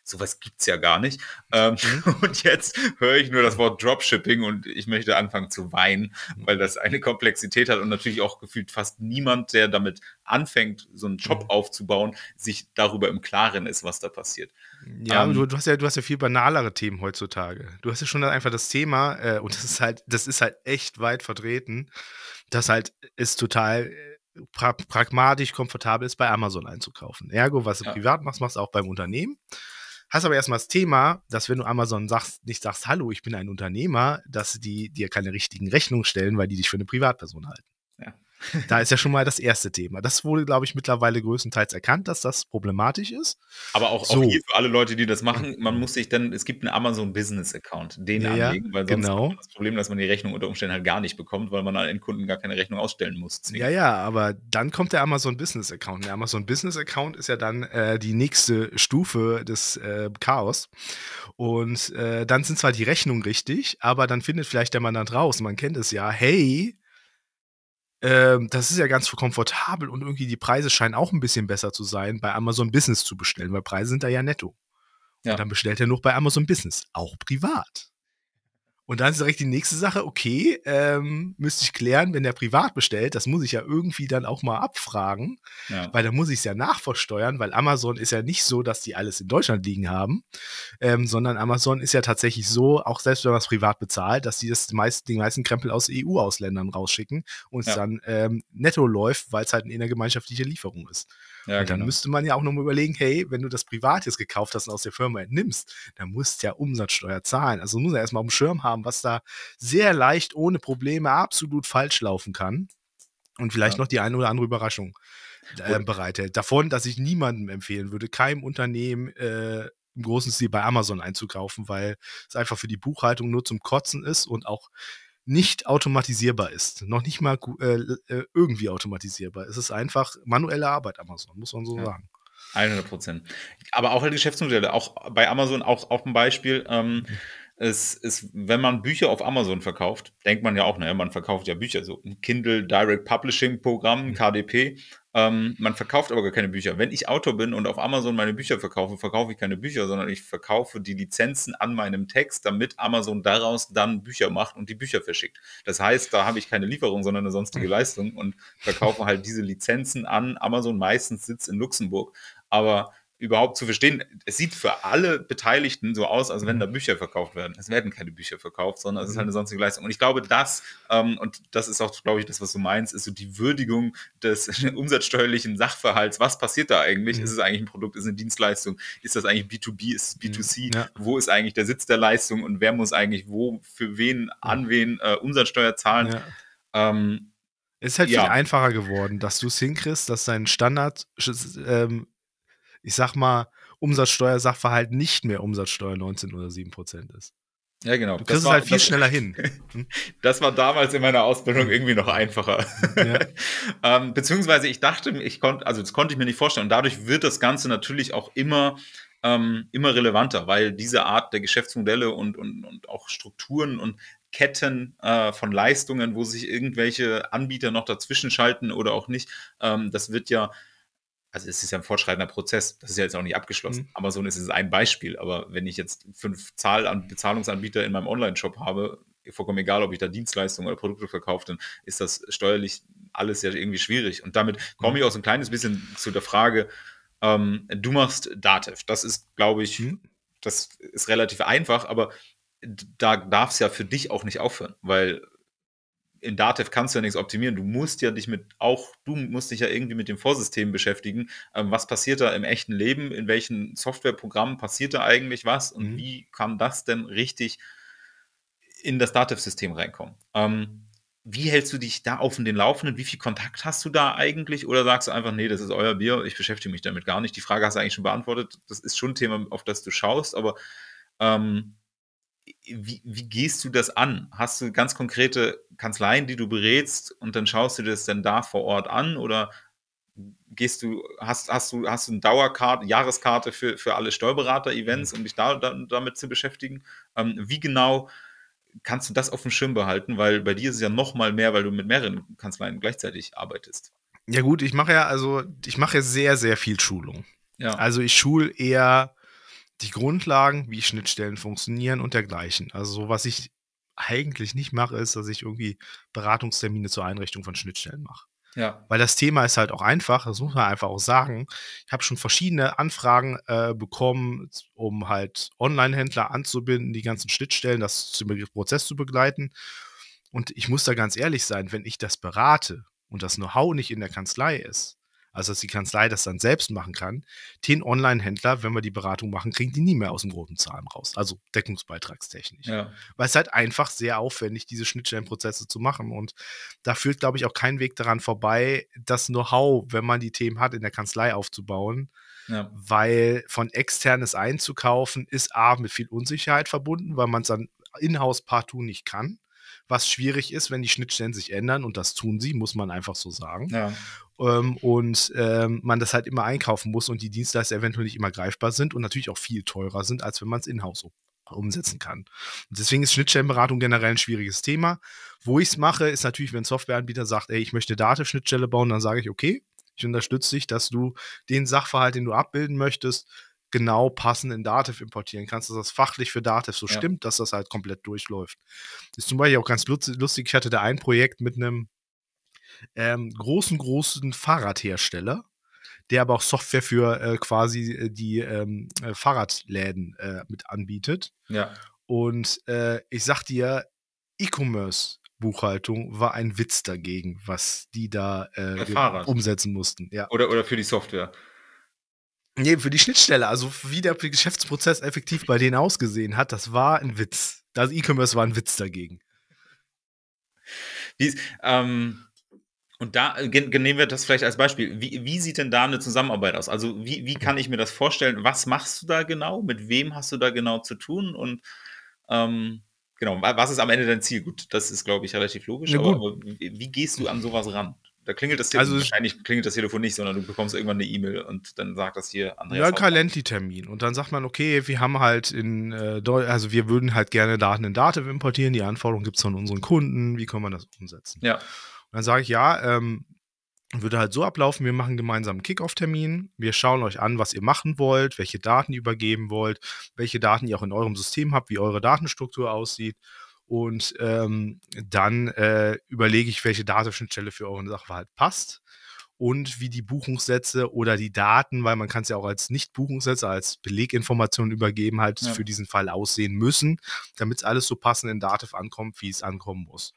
sowas gibt es ja gar nicht. Mhm. Ähm, mhm. und jetzt höre ich nur das Wort Dropshipping und ich möchte anfangen zu weinen, mhm. weil das eine Komplexität hat und natürlich auch gefühlt fast niemand, der damit anfängt, so einen Job aufzubauen, sich darüber im Klaren ist, was da passiert. Ja, ähm, du, du, hast ja, du hast ja viel banalere Themen heutzutage. Du hast ja schon einfach das Thema, äh, und das ist halt, das ist halt echt weit vertreten, dass halt ist total äh, pra pragmatisch komfortabel ist, bei Amazon einzukaufen. Ergo, was du ja. privat machst, machst du auch beim Unternehmen. Hast aber erstmal das Thema, dass wenn du Amazon sagst, nicht sagst, hallo, ich bin ein Unternehmer, dass die dir keine richtigen Rechnungen stellen, weil die dich für eine Privatperson halten. Ja. Da ist ja schon mal das erste Thema. Das wurde, glaube ich, mittlerweile größtenteils erkannt, dass das problematisch ist. Aber auch, so. auch hier für alle Leute, die das machen, man mhm. muss sich dann, es gibt einen Amazon Business Account, den ja, anlegen, weil sonst genau. das Problem, dass man die Rechnung unter Umständen halt gar nicht bekommt, weil man an Endkunden gar keine Rechnung ausstellen muss. Ja, ja, aber dann kommt der Amazon Business Account. Der Amazon Business Account ist ja dann äh, die nächste Stufe des äh, Chaos. Und äh, dann sind zwar die Rechnungen richtig, aber dann findet vielleicht der Mandant raus, man kennt es ja, hey, ähm, das ist ja ganz komfortabel und irgendwie die Preise scheinen auch ein bisschen besser zu sein, bei Amazon Business zu bestellen, weil Preise sind da ja netto. Ja. Und dann bestellt er nur bei Amazon Business, auch privat. Und dann ist direkt die nächste Sache, okay, ähm, müsste ich klären, wenn der privat bestellt, das muss ich ja irgendwie dann auch mal abfragen, ja. weil dann muss ich es ja nachversteuern, weil Amazon ist ja nicht so, dass die alles in Deutschland liegen haben, ähm, sondern Amazon ist ja tatsächlich so, auch selbst wenn man es privat bezahlt, dass die das meist, den meisten Krempel aus EU-Ausländern rausschicken und es ja. dann ähm, netto läuft, weil es halt eine innergemeinschaftliche Lieferung ist. Ja, und dann genau. müsste man ja auch nochmal überlegen, hey, wenn du das privat jetzt gekauft hast und aus der Firma entnimmst, dann musst du ja Umsatzsteuer zahlen. Also muss ja erstmal auf dem Schirm haben, was da sehr leicht ohne Probleme absolut falsch laufen kann. Und vielleicht ja. noch die eine oder andere Überraschung äh, bereithält. Davon, dass ich niemandem empfehlen würde, keinem Unternehmen äh, im großen Stil bei Amazon einzukaufen, weil es einfach für die Buchhaltung nur zum Kotzen ist und auch nicht automatisierbar ist. Noch nicht mal äh, äh, irgendwie automatisierbar. Es ist einfach manuelle Arbeit Amazon, muss man so ja. sagen. 100 Prozent. Aber auch halt Geschäftsmodelle, auch bei Amazon, auch, auch ein Beispiel. Ähm, mhm ist, ist, wenn man Bücher auf Amazon verkauft, denkt man ja auch, naja, man verkauft ja Bücher, so ein Kindle Direct Publishing Programm, KDP. Ähm, man verkauft aber gar keine Bücher. Wenn ich Autor bin und auf Amazon meine Bücher verkaufe, verkaufe ich keine Bücher, sondern ich verkaufe die Lizenzen an meinem Text, damit Amazon daraus dann Bücher macht und die Bücher verschickt. Das heißt, da habe ich keine Lieferung, sondern eine sonstige Leistung und verkaufe halt diese Lizenzen an Amazon. Meistens sitzt in Luxemburg, aber überhaupt zu verstehen. Es sieht für alle Beteiligten so aus, als wenn mhm. da Bücher verkauft werden. Es werden keine Bücher verkauft, sondern es ist mhm. halt eine sonstige Leistung. Und ich glaube, das, ähm, und das ist auch, glaube ich, das, was du meinst, ist so die Würdigung des umsatzsteuerlichen Sachverhalts. Was passiert da eigentlich? Mhm. Ist es eigentlich ein Produkt? Ist es eine Dienstleistung? Ist das eigentlich B2B? Ist es mhm. B2C? Ja. Wo ist eigentlich der Sitz der Leistung? Und wer muss eigentlich wo, für wen, an wen äh, Umsatzsteuer zahlen? Ja. Ähm, es ist halt ja. viel einfacher geworden, dass du es hinkriegst, dass dein Standard ähm, ich sag mal, Umsatzsteuersachverhalt nicht mehr Umsatzsteuer 19 oder 7 Prozent ist. Ja, genau. Du kriegst das es halt viel das, schneller hin. Hm? das war damals in meiner Ausbildung hm. irgendwie noch einfacher. Hm, ja. ähm, beziehungsweise ich dachte, ich konnte, also das konnte ich mir nicht vorstellen. Und dadurch wird das Ganze natürlich auch immer, ähm, immer relevanter, weil diese Art der Geschäftsmodelle und, und, und auch Strukturen und Ketten äh, von Leistungen, wo sich irgendwelche Anbieter noch dazwischen schalten oder auch nicht, ähm, das wird ja also es ist ja ein fortschreitender Prozess, das ist ja jetzt auch nicht abgeschlossen. Mhm. Amazon ist jetzt ein Beispiel, aber wenn ich jetzt fünf Zahl an Bezahlungsanbieter in meinem Online-Shop habe, vollkommen egal, ob ich da Dienstleistungen oder Produkte verkaufe, dann ist das steuerlich alles ja irgendwie schwierig. Und damit komme mhm. ich auch so ein kleines bisschen zu der Frage, ähm, du machst Datev. Das ist, glaube ich, mhm. das ist relativ einfach, aber da darf es ja für dich auch nicht aufhören, weil in Datev kannst du ja nichts optimieren. Du musst ja dich mit, auch du musst dich ja irgendwie mit dem Vorsystem beschäftigen. Ähm, was passiert da im echten Leben? In welchen Softwareprogrammen passiert da eigentlich was? Und mhm. wie kann das denn richtig in das Datev-System reinkommen? Ähm, wie hältst du dich da auf den Laufenden? Wie viel Kontakt hast du da eigentlich? Oder sagst du einfach, nee, das ist euer Bier, ich beschäftige mich damit gar nicht? Die Frage hast du eigentlich schon beantwortet. Das ist schon ein Thema, auf das du schaust, aber ähm, wie, wie gehst du das an? Hast du ganz konkrete Kanzleien, die du berätst und dann schaust du das denn da vor Ort an oder gehst du, hast, hast du, hast du eine Dauerkarte, Jahreskarte für, für alle Steuerberater-Events, mhm. um dich da, da, damit zu beschäftigen? Ähm, wie genau kannst du das auf dem Schirm behalten? Weil bei dir ist es ja noch mal mehr, weil du mit mehreren Kanzleien gleichzeitig arbeitest. Ja gut, ich mache ja also, ich mache sehr, sehr viel Schulung. Ja. Also ich schule eher die Grundlagen, wie Schnittstellen funktionieren und dergleichen. Also so, was ich eigentlich nicht mache, ist, dass ich irgendwie Beratungstermine zur Einrichtung von Schnittstellen mache. Ja. Weil das Thema ist halt auch einfach, das muss man einfach auch sagen. Ich habe schon verschiedene Anfragen äh, bekommen, um halt Online-Händler anzubinden, die ganzen Schnittstellen, das zum Prozess zu begleiten. Und ich muss da ganz ehrlich sein, wenn ich das berate und das Know-how nicht in der Kanzlei ist, also dass die Kanzlei das dann selbst machen kann, den Online-Händler, wenn wir die Beratung machen, kriegen die nie mehr aus dem roten Zahlen raus. Also deckungsbeitragstechnisch. Ja. Weil es halt einfach sehr aufwendig, diese Schnittstellenprozesse zu machen. Und da führt, glaube ich, auch kein Weg daran vorbei, das Know-how, wenn man die Themen hat, in der Kanzlei aufzubauen. Ja. Weil von externes einzukaufen ist A mit viel Unsicherheit verbunden, weil man es dann in-house partout nicht kann was schwierig ist, wenn die Schnittstellen sich ändern und das tun sie, muss man einfach so sagen. Ja ähm, und ähm, man das halt immer einkaufen muss und die Dienstleister eventuell nicht immer greifbar sind und natürlich auch viel teurer sind, als wenn man es in-house umsetzen kann. Und deswegen ist Schnittstellenberatung generell ein schwieriges Thema. Wo ich es mache, ist natürlich, wenn ein Softwareanbieter sagt, ey, ich möchte Datenschnittstelle bauen, dann sage ich, okay, ich unterstütze dich, dass du den Sachverhalt, den du abbilden möchtest, genau passend in Dativ importieren kannst, dass das fachlich für Dativ so ja. stimmt, dass das halt komplett durchläuft. Das ist zum Beispiel auch ganz lustig. Ich hatte da ein Projekt mit einem ähm, großen, großen Fahrradhersteller, der aber auch Software für äh, quasi äh, die ähm, äh, Fahrradläden äh, mit anbietet. Ja. Und äh, ich sag dir, E-Commerce Buchhaltung war ein Witz dagegen, was die da äh, umsetzen mussten. Ja. Oder, oder für die Software. Nee, für die Schnittstelle, also wie der Geschäftsprozess effektiv bei denen ausgesehen hat, das war ein Witz. Das E-Commerce war ein Witz dagegen. Wie, ähm, und da äh, nehmen wir das vielleicht als Beispiel. Wie, wie sieht denn da eine Zusammenarbeit aus? Also wie, wie kann ich mir das vorstellen? Was machst du da genau? Mit wem hast du da genau zu tun? Und ähm, genau, was ist am Ende dein Ziel? Gut, das ist, glaube ich, relativ logisch, ja, aber, aber, wie gehst du an sowas ran? Da klingelt das Telefon, also wahrscheinlich klingelt das Telefon nicht, sondern du bekommst irgendwann eine E-Mail und dann sagt das hier Andreas. Ja, ein Calendly-Termin. Und dann sagt man, okay, wir haben halt in, äh, also wir würden halt gerne Daten in Daten importieren, die Anforderungen gibt es von unseren Kunden, wie kann man das umsetzen? Ja. Und dann sage ich, ja, ähm, würde halt so ablaufen, wir machen gemeinsam einen Kickoff-Termin, wir schauen euch an, was ihr machen wollt, welche Daten ihr übergeben wollt, welche Daten ihr auch in eurem System habt, wie eure Datenstruktur aussieht und ähm, dann äh, überlege ich, welche Datenschnittstelle für euren Sachverhalt passt und wie die Buchungssätze oder die Daten, weil man kann es ja auch als Nicht-Buchungssätze, als Beleginformationen übergeben, halt ja. für diesen Fall aussehen müssen, damit es alles so passend in Dativ ankommt, wie es ankommen muss.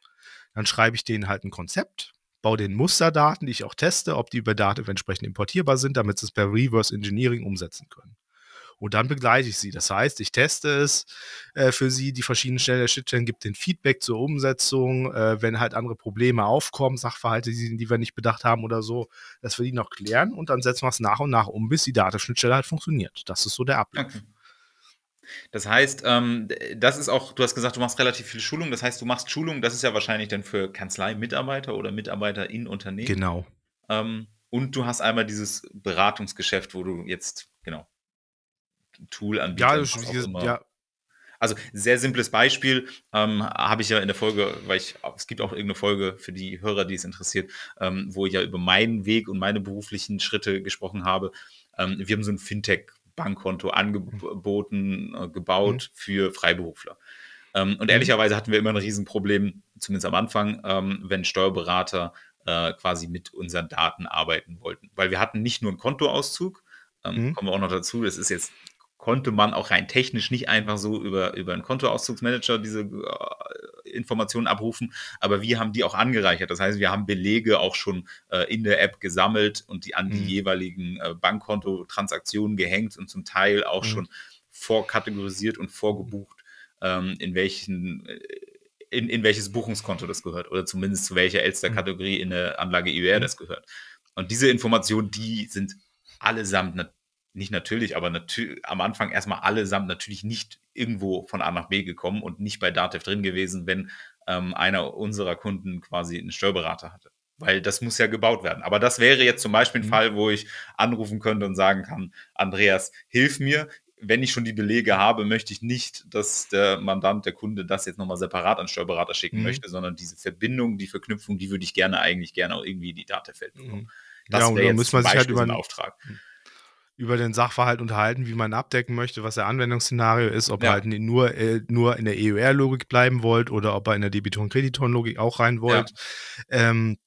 Dann schreibe ich denen halt ein Konzept, baue den Musterdaten, die ich auch teste, ob die über Daten entsprechend importierbar sind, damit sie es per Reverse Engineering umsetzen können. Und dann begleite ich sie. Das heißt, ich teste es äh, für sie, die verschiedenen Stellen der Schnittstellen, gibt den Feedback zur Umsetzung, äh, wenn halt andere Probleme aufkommen, Sachverhalte, die, die wir nicht bedacht haben oder so, dass wir die noch klären und dann setzen wir es nach und nach um, bis die Datenschnittstelle halt funktioniert. Das ist so der Ablauf. Okay. Das heißt, ähm, das ist auch, du hast gesagt, du machst relativ viele Schulungen. Das heißt, du machst Schulungen, das ist ja wahrscheinlich dann für Kanzlei-Mitarbeiter oder Mitarbeiter in Unternehmen. Genau. Ähm, und du hast einmal dieses Beratungsgeschäft, wo du jetzt, genau, Tool anbietest. Ja, dieses, also, ja. Also sehr simples Beispiel ähm, habe ich ja in der Folge, weil ich, es gibt auch irgendeine Folge für die Hörer, die es interessiert, ähm, wo ich ja über meinen Weg und meine beruflichen Schritte gesprochen habe. Ähm, wir haben so ein Fintech- Bankkonto mhm. angeboten, äh, gebaut mhm. für Freiberufler. Ähm, und mhm. ehrlicherweise hatten wir immer ein Riesenproblem, zumindest am Anfang, ähm, wenn Steuerberater äh, quasi mit unseren Daten arbeiten wollten. Weil wir hatten nicht nur einen Kontoauszug, ähm, mhm. kommen wir auch noch dazu, das ist jetzt konnte man auch rein technisch nicht einfach so über, über einen Kontoauszugsmanager diese äh, Informationen abrufen, aber wir haben die auch angereichert. Das heißt, wir haben Belege auch schon äh, in der App gesammelt und die an die mhm. jeweiligen äh, Bankkontotransaktionen gehängt und zum Teil auch mhm. schon vorkategorisiert und vorgebucht, ähm, in welchen äh, in, in welches Buchungskonto das gehört oder zumindest zu welcher Elster-Kategorie mhm. in der Anlage IWR e mhm. das gehört. Und diese Informationen, die sind allesamt natürlich nicht natürlich, aber natür am Anfang erstmal allesamt natürlich nicht irgendwo von A nach B gekommen und nicht bei Datev drin gewesen, wenn ähm, einer unserer Kunden quasi einen Steuerberater hatte. Weil das muss ja gebaut werden. Aber das wäre jetzt zum Beispiel ein mhm. Fall, wo ich anrufen könnte und sagen kann, Andreas, hilf mir, wenn ich schon die Belege habe, möchte ich nicht, dass der Mandant, der Kunde das jetzt nochmal separat an Steuerberater schicken mhm. möchte, sondern diese Verbindung, die Verknüpfung, die würde ich gerne eigentlich gerne auch irgendwie in die Datenfeld bekommen. Mhm. Das genau, wäre jetzt müssen wir sich halt über einen Auftrag. Mhm über den Sachverhalt unterhalten, wie man abdecken möchte, was der Anwendungsszenario ist, ob ja. ihr halt nur, äh, nur in der EUR-Logik bleiben wollt oder ob ihr in der Debitoren- Kreditoren-Logik auch rein wollt. Ja. Ähm,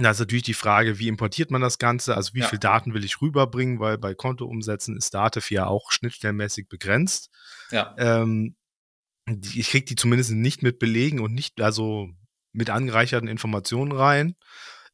da ist natürlich die Frage, wie importiert man das Ganze? Also wie ja. viel Daten will ich rüberbringen? Weil bei Kontoumsätzen ist Datev ja auch schnittstellenmäßig begrenzt. Ja. Ähm, die, ich kriege die zumindest nicht mit Belegen und nicht also mit angereicherten Informationen rein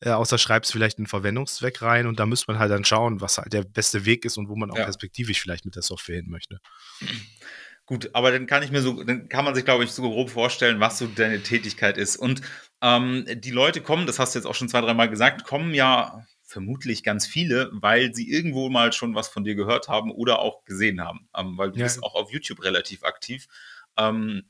äh, außer schreibst vielleicht einen Verwendungszweck rein und da müsste man halt dann schauen, was halt der beste Weg ist und wo man auch ja. perspektivisch vielleicht mit der Software hin möchte. Gut, aber dann kann ich mir so, dann kann man sich, glaube ich, so grob vorstellen, was so deine Tätigkeit ist. Und ähm, die Leute kommen, das hast du jetzt auch schon zwei, dreimal gesagt, kommen ja vermutlich ganz viele, weil sie irgendwo mal schon was von dir gehört haben oder auch gesehen haben, ähm, weil du ja. bist auch auf YouTube relativ aktiv. Ähm,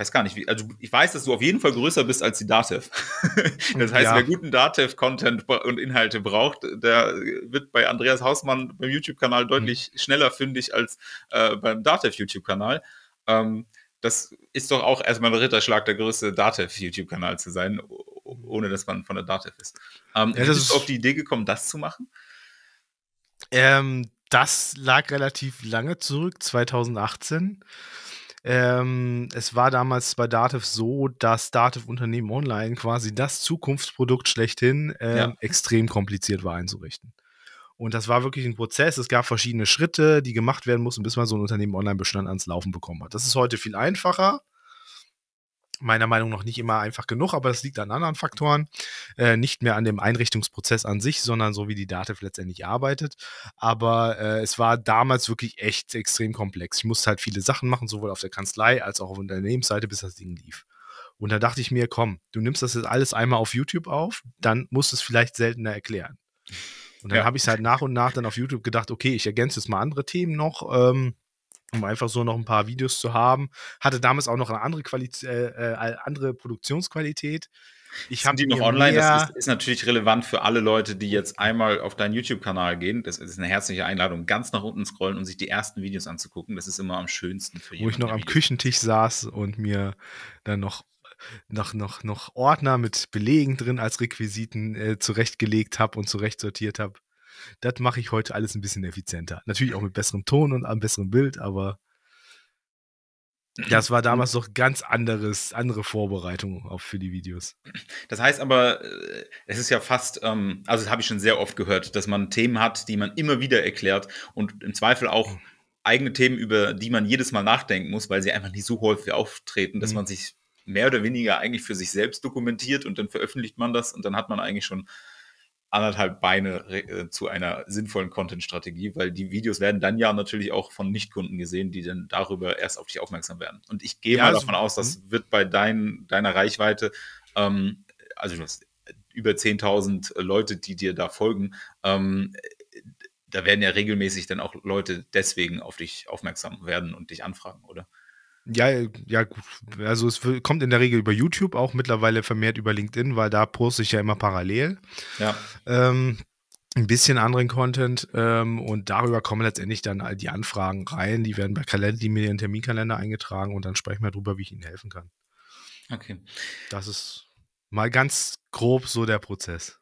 ich weiß gar nicht, wie, also ich weiß, dass du auf jeden Fall größer bist als die Datev. das heißt, ja. wer guten Datev-Content und Inhalte braucht, der wird bei Andreas Hausmann beim YouTube-Kanal mhm. deutlich mhm. schneller fündig als äh, beim Datev-YouTube-Kanal. Ähm, das ist doch auch erstmal ein Ritterschlag, der größte Datev-YouTube-Kanal zu sein, ohne dass man von der Datev ist. Ähm, ja, bist du auf die Idee gekommen, das zu machen? Ähm, das lag relativ lange zurück, 2018. Ähm, es war damals bei Dativ so, dass Dativ Unternehmen Online quasi das Zukunftsprodukt schlechthin ähm, ja. extrem kompliziert war einzurichten. Und das war wirklich ein Prozess. Es gab verschiedene Schritte, die gemacht werden mussten, bis man so ein Unternehmen Online-Bestand ans Laufen bekommen hat. Das ist heute viel einfacher meiner Meinung nach nicht immer einfach genug, aber das liegt an anderen Faktoren, äh, nicht mehr an dem Einrichtungsprozess an sich, sondern so wie die Dativ letztendlich arbeitet. Aber äh, es war damals wirklich echt extrem komplex. Ich musste halt viele Sachen machen, sowohl auf der Kanzlei als auch auf der Unternehmensseite, bis das Ding lief. Und da dachte ich mir, komm, du nimmst das jetzt alles einmal auf YouTube auf, dann musst du es vielleicht seltener erklären. Und dann ja. habe ich es halt nach und nach dann auf YouTube gedacht, okay, ich ergänze jetzt mal andere Themen noch. Ähm, um einfach so noch ein paar Videos zu haben. Hatte damals auch noch eine andere, Qualiz äh, äh andere Produktionsqualität. Ich habe die noch online. Das ist, ist, natürlich relevant für alle Leute, die jetzt einmal auf deinen YouTube-Kanal gehen. Das ist eine herzliche Einladung. Ganz nach unten scrollen, um sich die ersten Videos anzugucken. Das ist immer am schönsten für jeden. Wo ich noch am Küchentisch saß und mir dann noch noch, noch, noch Ordner mit Belegen drin als Requisiten äh, zurechtgelegt habe und zurechtsortiert habe das mache ich heute alles ein bisschen effizienter. Natürlich auch mit besserem Ton und einem besseren Bild, aber das war mhm. damals doch ganz anderes, andere Vorbereitung auch für die Videos. Das heißt aber, äh, es ist ja fast, ähm, also das habe ich schon sehr oft gehört, dass man Themen hat, die man immer wieder erklärt und im Zweifel auch hm. eigene Themen, über die man jedes Mal nachdenken muss, weil sie einfach nicht so häufig auftreten, dass mhm. man sich mehr oder weniger eigentlich für sich selbst dokumentiert und dann veröffentlicht man das und dann hat man eigentlich schon anderthalb Beine äh, zu einer sinnvollen Content-Strategie, weil die Videos werden dann ja natürlich auch von Nichtkunden gesehen, die dann darüber erst auf dich aufmerksam werden. Und ich gehe ja, mal also, davon aus, das mhm. wird bei dein, deiner Reichweite, ähm, also du hast über 10.000 Leute, die dir da folgen, ähm, da werden ja regelmäßig dann auch Leute deswegen auf dich aufmerksam werden und dich anfragen, oder? Ja, äh, ja, gut. Also es kommt in der Regel über YouTube, auch mittlerweile vermehrt über LinkedIn, weil da poste ich ja immer parallel. Ja. Ähm, ein bisschen anderen Content ähm, und darüber kommen letztendlich dann all die Anfragen rein. Die werden bei Kalend die mir in den Terminkalender eingetragen und dann sprechen wir darüber, wie ich Ihnen helfen kann. Okay. Das ist mal ganz grob so der Prozess.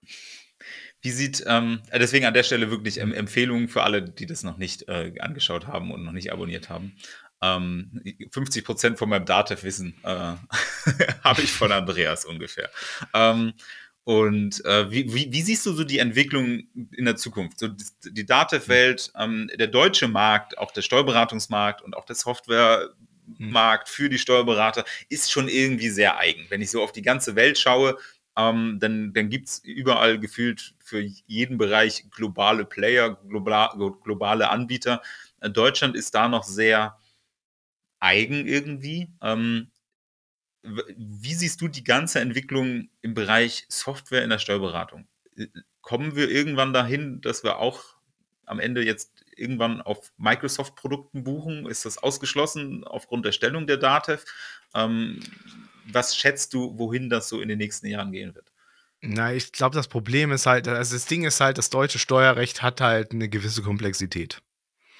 Wie sieht, ähm, äh, deswegen an der Stelle wirklich Empfehlungen für alle, die das noch nicht äh, angeschaut haben und noch nicht abonniert haben ähm, 50 Prozent von meinem Datev-Wissen äh, habe ich von Andreas ungefähr. Ähm, und äh, wie, wie, wie, siehst du so die Entwicklung in der Zukunft? So die, die Datev-Welt, ähm, der deutsche Markt, auch der Steuerberatungsmarkt und auch der hm. Software Markt für die Steuerberater ist schon irgendwie sehr eigen. Wenn ich so auf die ganze Welt schaue, ähm, dann, dann gibt es überall gefühlt für jeden Bereich globale Player, global, globale Anbieter. Äh, Deutschland ist da noch sehr eigen irgendwie. Ähm, wie siehst du die ganze Entwicklung im Bereich Software in der Steuerberatung? Äh, äh, kommen wir irgendwann dahin, dass wir auch am Ende jetzt irgendwann auf Microsoft-Produkten buchen? Ist das ausgeschlossen aufgrund der Stellung der DATEV? Ähm, was schätzt du, wohin das so in den nächsten Jahren gehen wird? Na, ich glaube, das Problem ist halt, also das Ding ist halt, das deutsche Steuerrecht hat halt eine gewisse Komplexität.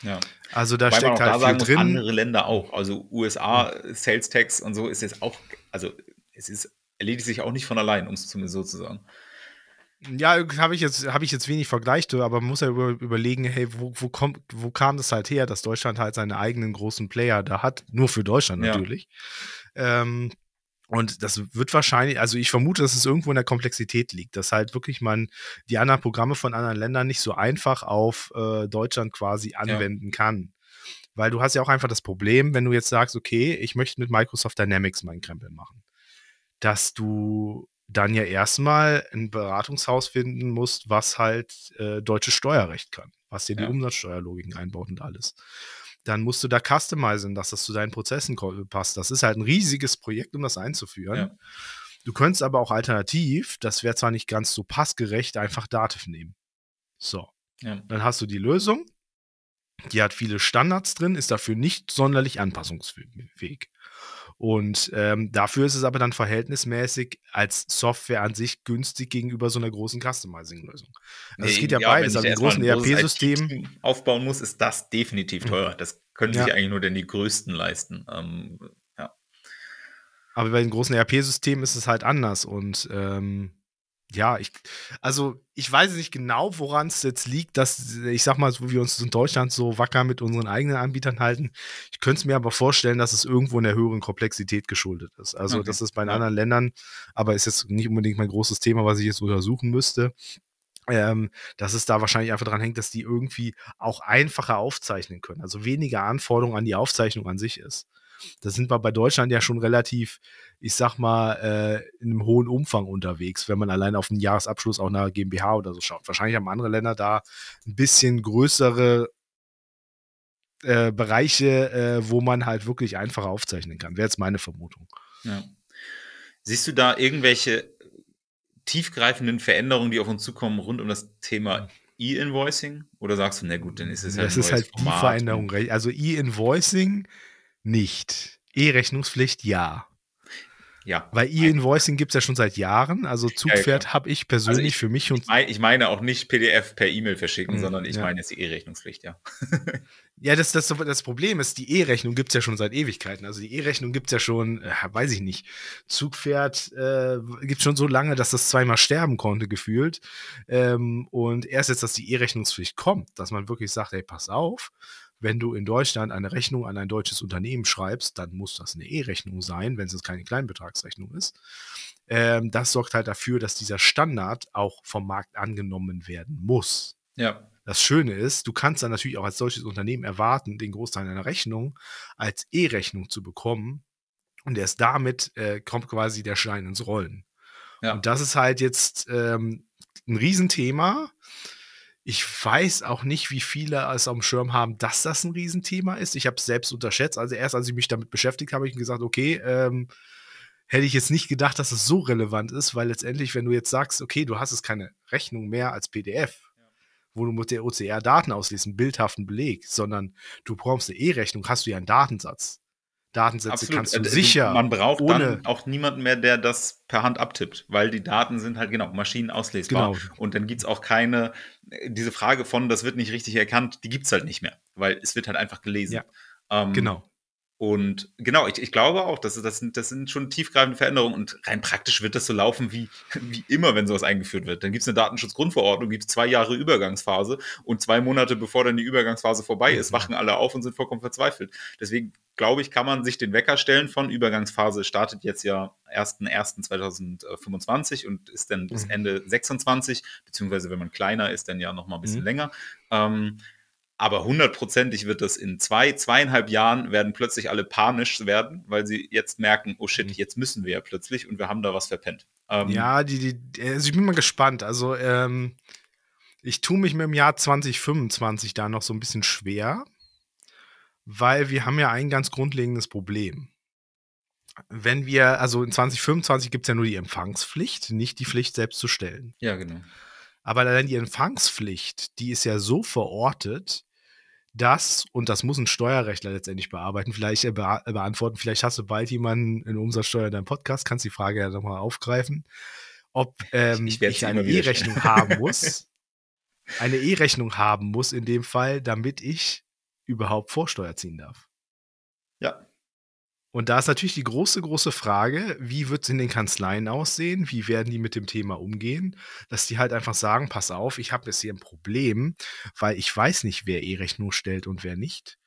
Ja. Also da Weil steckt halt da sagen viel drin. Andere Länder auch. Also USA, ja. Sales Tax und so ist jetzt auch, also es ist, erledigt sich auch nicht von allein, um es zumindest so zu sagen. Ja, habe ich, jetzt, hab ich jetzt wenig Vergleiche, aber man muss ja überlegen, hey, wo, wo, kommt, wo kam das halt her, dass Deutschland halt seine eigenen großen Player da hat? Nur für Deutschland natürlich. Ja. Ähm, und das wird wahrscheinlich, also ich vermute, dass es irgendwo in der Komplexität liegt, dass halt wirklich man die anderen Programme von anderen Ländern nicht so einfach auf äh, Deutschland quasi anwenden ja. kann. Weil du hast ja auch einfach das Problem, wenn du jetzt sagst, okay, ich möchte mit Microsoft Dynamics meinen Krempel machen, dass du dann ja erstmal ein Beratungshaus finden musst, was halt äh, deutsches Steuerrecht kann, was dir ja. die Umsatzsteuerlogiken einbaut und alles dann musst du da customizen, dass das zu deinen Prozessen passt. Das ist halt ein riesiges Projekt, um das einzuführen. Ja. Du könntest aber auch alternativ, das wäre zwar nicht ganz so passgerecht, einfach Dativ nehmen. So. Ja. Dann hast du die Lösung. Die hat viele Standards drin, ist dafür nicht sonderlich anpassungsfähig. Und ähm, dafür ist es aber dann verhältnismäßig als Software an sich günstig gegenüber so einer großen Customizing-Lösung. Also nee, es geht ja, ja beides, aber also im großen ERP-System. E aufbauen muss, ist das definitiv mhm. teurer. Das können sich eigentlich nur denn die größten leisten. Ähm, ja. Aber bei den großen ERP-Systemen ist es halt anders und ähm, ja, ich, also ich weiß nicht genau, woran es jetzt liegt, dass ich sag mal, so wie wir uns in Deutschland so wacker mit unseren eigenen Anbietern halten. Ich könnte es mir aber vorstellen, dass es irgendwo in der höheren Komplexität geschuldet ist. Also, okay. das ist bei ja. anderen Ländern, aber ist jetzt nicht unbedingt mein großes Thema, was ich jetzt untersuchen müsste. Ähm, dass es da wahrscheinlich einfach dran hängt, dass die irgendwie auch einfacher aufzeichnen können, also weniger Anforderungen an die Aufzeichnung an sich ist. Da sind wir bei Deutschland ja schon relativ, ich sag mal, äh, in einem hohen Umfang unterwegs, wenn man allein auf den Jahresabschluss auch nach GmbH oder so schaut. Wahrscheinlich haben andere Länder da ein bisschen größere äh, Bereiche, äh, wo man halt wirklich einfacher aufzeichnen kann. Wäre jetzt meine Vermutung. Ja. Siehst du da irgendwelche tiefgreifenden Veränderungen, die auf uns zukommen, rund um das Thema E-Invoicing? Oder sagst du, na gut, dann ist es ja halt Das ist halt die Veränderung. Also E-Invoicing nicht. E-Rechnungspflicht ja. Ja. Weil E-Invoicing gibt es ja schon seit Jahren. Also Zugpferd ja, habe ich also persönlich also ich, für mich und. Ich, mein, ich meine auch nicht PDF per E-Mail verschicken, mhm, sondern ich ja. meine jetzt die E-Rechnungspflicht, ja. ja, das, das, das Problem ist, die E-Rechnung gibt es ja schon seit Ewigkeiten. Also die E-Rechnung gibt es ja schon, äh, weiß ich nicht, Zugpferd äh, gibt es schon so lange, dass das zweimal sterben konnte, gefühlt. Ähm, und erst jetzt, dass die E-Rechnungspflicht kommt, dass man wirklich sagt, ey, pass auf, wenn du in Deutschland eine Rechnung an ein deutsches Unternehmen schreibst, dann muss das eine E-Rechnung sein, wenn es keine Kleinbetragsrechnung ist. Ähm, das sorgt halt dafür, dass dieser Standard auch vom Markt angenommen werden muss. Ja. Das Schöne ist, du kannst dann natürlich auch als solches Unternehmen erwarten, den Großteil einer Rechnung als E-Rechnung zu bekommen. Und erst damit äh, kommt quasi der Schein ins Rollen. Ja. Und das ist halt jetzt ähm, ein Riesenthema. Ich weiß auch nicht, wie viele es am Schirm haben, dass das ein Riesenthema ist. Ich habe es selbst unterschätzt. Also erst als ich mich damit beschäftigt habe, habe ich gesagt, okay, ähm, hätte ich jetzt nicht gedacht, dass es das so relevant ist, weil letztendlich, wenn du jetzt sagst, okay, du hast jetzt keine Rechnung mehr als PDF, wo du mit der OCR Daten auslesen, bildhaften Beleg, sondern du brauchst eine E-Rechnung, hast du ja einen Datensatz. Datensätze Absolut. kannst du also, sicher. Man braucht dann auch niemanden mehr, der das per Hand abtippt, weil die Daten sind halt genau maschinenauslesbar. Genau. Und dann gibt es auch keine, diese Frage von, das wird nicht richtig erkannt, die gibt es halt nicht mehr, weil es wird halt einfach gelesen. Ja. Ähm, genau. Und genau, ich, ich glaube auch, dass, das, sind, das sind schon tiefgreifende Veränderungen und rein praktisch wird das so laufen wie, wie immer, wenn sowas eingeführt wird. Dann gibt es eine Datenschutzgrundverordnung, gibt es zwei Jahre Übergangsphase und zwei Monate bevor dann die Übergangsphase vorbei ist, mhm. wachen alle auf und sind vollkommen verzweifelt. Deswegen glaube ich, kann man sich den Wecker stellen von Übergangsphase, startet jetzt ja 1.1.2025 und ist dann bis mhm. Ende 26, beziehungsweise wenn man kleiner ist, dann ja nochmal ein bisschen mhm. länger. Ähm, aber hundertprozentig wird das in zwei, zweieinhalb Jahren werden plötzlich alle panisch werden, weil sie jetzt merken, oh shit, mhm. jetzt müssen wir ja plötzlich und wir haben da was verpennt. Ähm, ja, die, die, also ich bin mal gespannt. Also ähm, ich tue mich mit dem Jahr 2025 da noch so ein bisschen schwer, weil wir haben ja ein ganz grundlegendes Problem. Wenn wir, also in 2025 gibt es ja nur die Empfangspflicht, nicht die Pflicht selbst zu stellen. Ja, genau. Aber allein die Empfangspflicht, die ist ja so verortet, das, und das muss ein Steuerrechtler letztendlich bearbeiten, vielleicht äh, bea äh, beantworten, vielleicht hast du bald jemanden in Umsatzsteuer in deinem Podcast, kannst die Frage ja nochmal aufgreifen, ob ähm, ich, ich, ich eine E-Rechnung haben muss, eine E-Rechnung haben muss in dem Fall, damit ich überhaupt Vorsteuer ziehen darf. Und da ist natürlich die große, große Frage, wie wird es in den Kanzleien aussehen? Wie werden die mit dem Thema umgehen? Dass die halt einfach sagen, pass auf, ich habe jetzt hier ein Problem, weil ich weiß nicht, wer E-Rechnung eh stellt und wer nicht.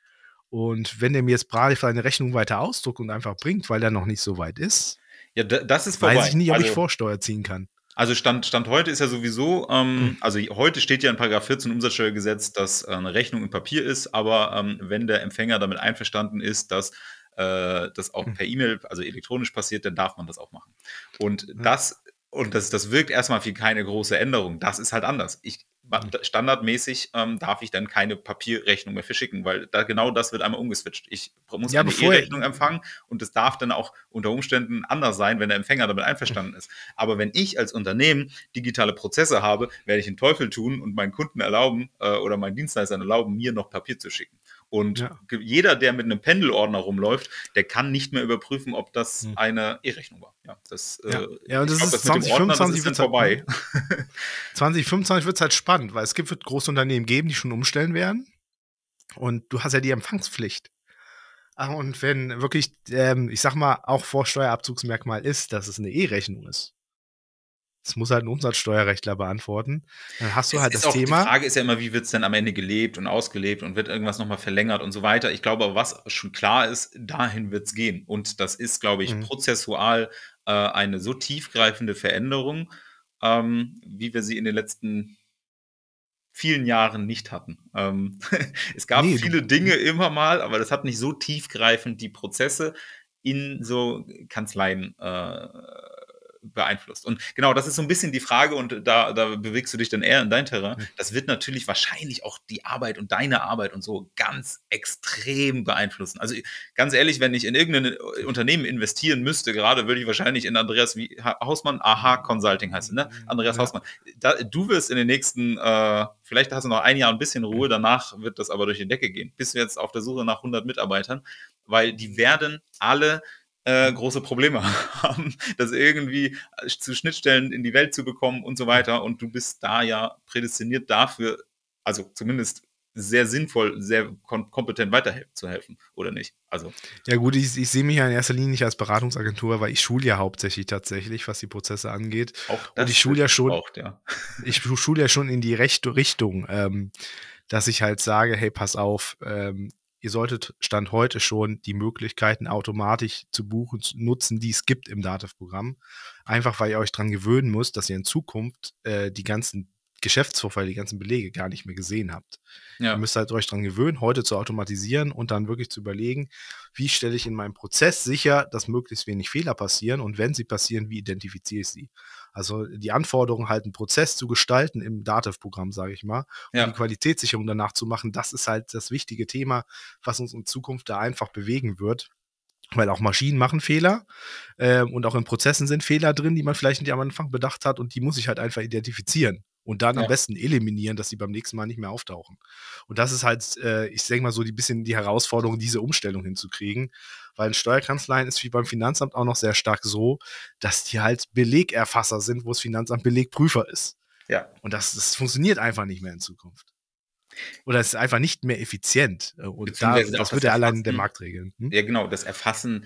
Und wenn der mir jetzt gerade seine Rechnung weiter ausdruckt und einfach bringt, weil er noch nicht so weit ist, ja, das ist vorbei. weiß ich nicht, ob also, ich Vorsteuer ziehen kann. Also Stand, Stand heute ist ja sowieso, ähm, hm. also heute steht ja in 14 Umsatzsteuergesetz, dass äh, eine Rechnung im Papier ist, aber ähm, wenn der Empfänger damit einverstanden ist, dass äh, das auch hm. per E-Mail, also elektronisch passiert, dann darf man das auch machen. Und das, und das, das wirkt erstmal wie keine große Änderung. Das ist halt anders. Ich, hm. standardmäßig ähm, darf ich dann keine Papierrechnung mehr verschicken, weil da genau das wird einmal umgeswitcht. Ich muss ja, eine E-Rechnung empfangen und das darf dann auch unter Umständen anders sein, wenn der Empfänger damit einverstanden ist. Aber wenn ich als Unternehmen digitale Prozesse habe, werde ich den Teufel tun und meinen Kunden erlauben äh, oder meinen Dienstleistern erlauben, mir noch Papier zu schicken. Und ja. jeder, der mit einem Pendelordner rumläuft, der kann nicht mehr überprüfen, ob das hm. eine E-Rechnung war. Ja, das, ja. Äh, ja und das glaub, ist das 2025 wird halt vorbei. Halt, 2025 wird es halt spannend, weil es gibt, wird große Unternehmen geben, die schon umstellen werden. Und du hast ja die Empfangspflicht. Ah, und wenn wirklich, ähm, ich sag mal, auch Vorsteuerabzugsmerkmal ist, dass es eine E-Rechnung ist, das muss halt ein Umsatzsteuerrechtler beantworten. Dann hast du es halt das Thema. Die Frage ist ja immer, wie wird es denn am Ende gelebt und ausgelebt und wird irgendwas nochmal verlängert und so weiter. Ich glaube, was schon klar ist, dahin wird es gehen. Und das ist, glaube ich, mhm. prozessual äh, eine so tiefgreifende Veränderung, ähm, wie wir sie in den letzten vielen Jahren nicht hatten. Ähm, es gab nee, viele Dinge mhm. immer mal, aber das hat nicht so tiefgreifend die Prozesse in so Kanzleien. Äh, beeinflusst. Und genau, das ist so ein bisschen die Frage und da, da bewegst du dich dann eher in dein Terrain. Hm. Das wird natürlich wahrscheinlich auch die Arbeit und deine Arbeit und so ganz extrem beeinflussen. Also ganz ehrlich, wenn ich in irgendein äh, Unternehmen investieren müsste, gerade würde ich wahrscheinlich in Andreas Hausmann, aha, hm. Consulting heißt, ne? Hm. Andreas ja. Hausmann. Da, du wirst in den nächsten, äh, vielleicht hast du noch ein Jahr ein bisschen Ruhe, danach wird das aber durch die Decke gehen. Bist du jetzt auf der Suche nach 100 Mitarbeitern, weil die werden alle äh, große Probleme haben, das irgendwie äh, zu Schnittstellen in die Welt zu bekommen und so weiter. Und du bist da ja prädestiniert dafür, also zumindest sehr sinnvoll, sehr kompetent weiterzuhelfen, oder nicht? Also. Ja, gut, ich, ich, sehe mich ja in erster Linie nicht als Beratungsagentur, weil ich schule ja hauptsächlich tatsächlich, was die Prozesse angeht. Auch das Und ich schule ja schon, braucht, ja. ich schule ja schon in die rechte Richtung, ähm, dass ich halt sage, hey, pass auf, ähm, ihr solltet Stand heute schon die Möglichkeiten automatisch zu buchen, zu nutzen, die es gibt im Dativ-Programm. Einfach weil ihr euch dran gewöhnen müsst, dass ihr in Zukunft äh, die ganzen Geschäftsvorfälle, die ganzen Belege gar nicht mehr gesehen habt. Ja. Ihr müsst halt euch dran gewöhnen, heute zu automatisieren und dann wirklich zu überlegen, wie stelle ich in meinem Prozess sicher, dass möglichst wenig Fehler passieren und wenn sie passieren, wie identifiziere ich sie. Also die Anforderung, halt einen Prozess zu gestalten im Dativ-Programm, sage ich mal, und ja. die Qualitätssicherung danach zu machen, das ist halt das wichtige Thema, was uns in Zukunft da einfach bewegen wird weil auch Maschinen machen Fehler äh, und auch in Prozessen sind Fehler drin, die man vielleicht nicht am Anfang bedacht hat und die muss ich halt einfach identifizieren und dann ja. am besten eliminieren, dass sie beim nächsten Mal nicht mehr auftauchen. Und das ist halt, äh, ich denke mal, so ein bisschen die Herausforderung, diese Umstellung hinzukriegen weil in Steuerkanzleien ist wie beim Finanzamt auch noch sehr stark so, dass die halt Belegerfasser sind, wo das Finanzamt Belegprüfer ist. Ja. Und das, das funktioniert einfach nicht mehr in Zukunft. Oder es ist einfach nicht mehr effizient. Äh, und da, das, wird ja allein der Markt regeln. Hm? Ja, genau, das Erfassen,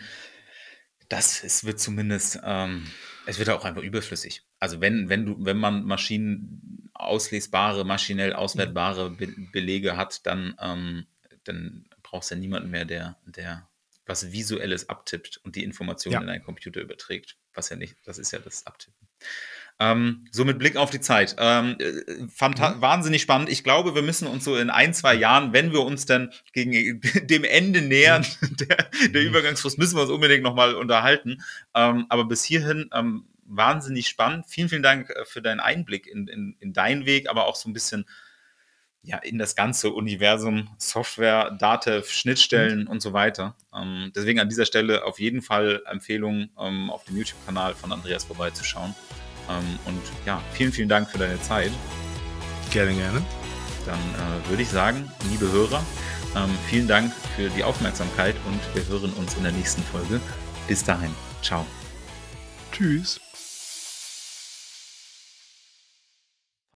das es wird zumindest, ähm, es wird auch einfach überflüssig. Also wenn, wenn du, wenn man Maschinen auslesbare, maschinell auswertbare Be Belege hat, dann, ähm, dann brauchst du ja niemanden mehr, der, der was Visuelles abtippt und die Informationen ja. in einen Computer überträgt. Was ja nicht, das ist ja das Abtippen. Ähm, so mit Blick auf die Zeit. Ähm, äh, fand mhm. wahnsinnig spannend. Ich glaube, wir müssen uns so in ein, zwei Jahren, wenn wir uns dann gegen dem Ende nähern mhm. der, der mhm. Übergangsfrist, müssen wir uns unbedingt nochmal unterhalten. Ähm, aber bis hierhin ähm, wahnsinnig spannend. Vielen, vielen Dank äh, für deinen Einblick in, in, in deinen Weg, aber auch so ein bisschen ja, in das ganze Universum Software, Datev, Schnittstellen mhm. und so weiter. Ähm, deswegen an dieser Stelle auf jeden Fall Empfehlung, ähm, auf dem YouTube-Kanal von Andreas vorbeizuschauen. Ähm, und ja, vielen, vielen Dank für deine Zeit. Gerne, gerne. Dann äh, würde ich sagen, liebe Hörer, ähm, vielen Dank für die Aufmerksamkeit und wir hören uns in der nächsten Folge. Bis dahin. Ciao. Tschüss.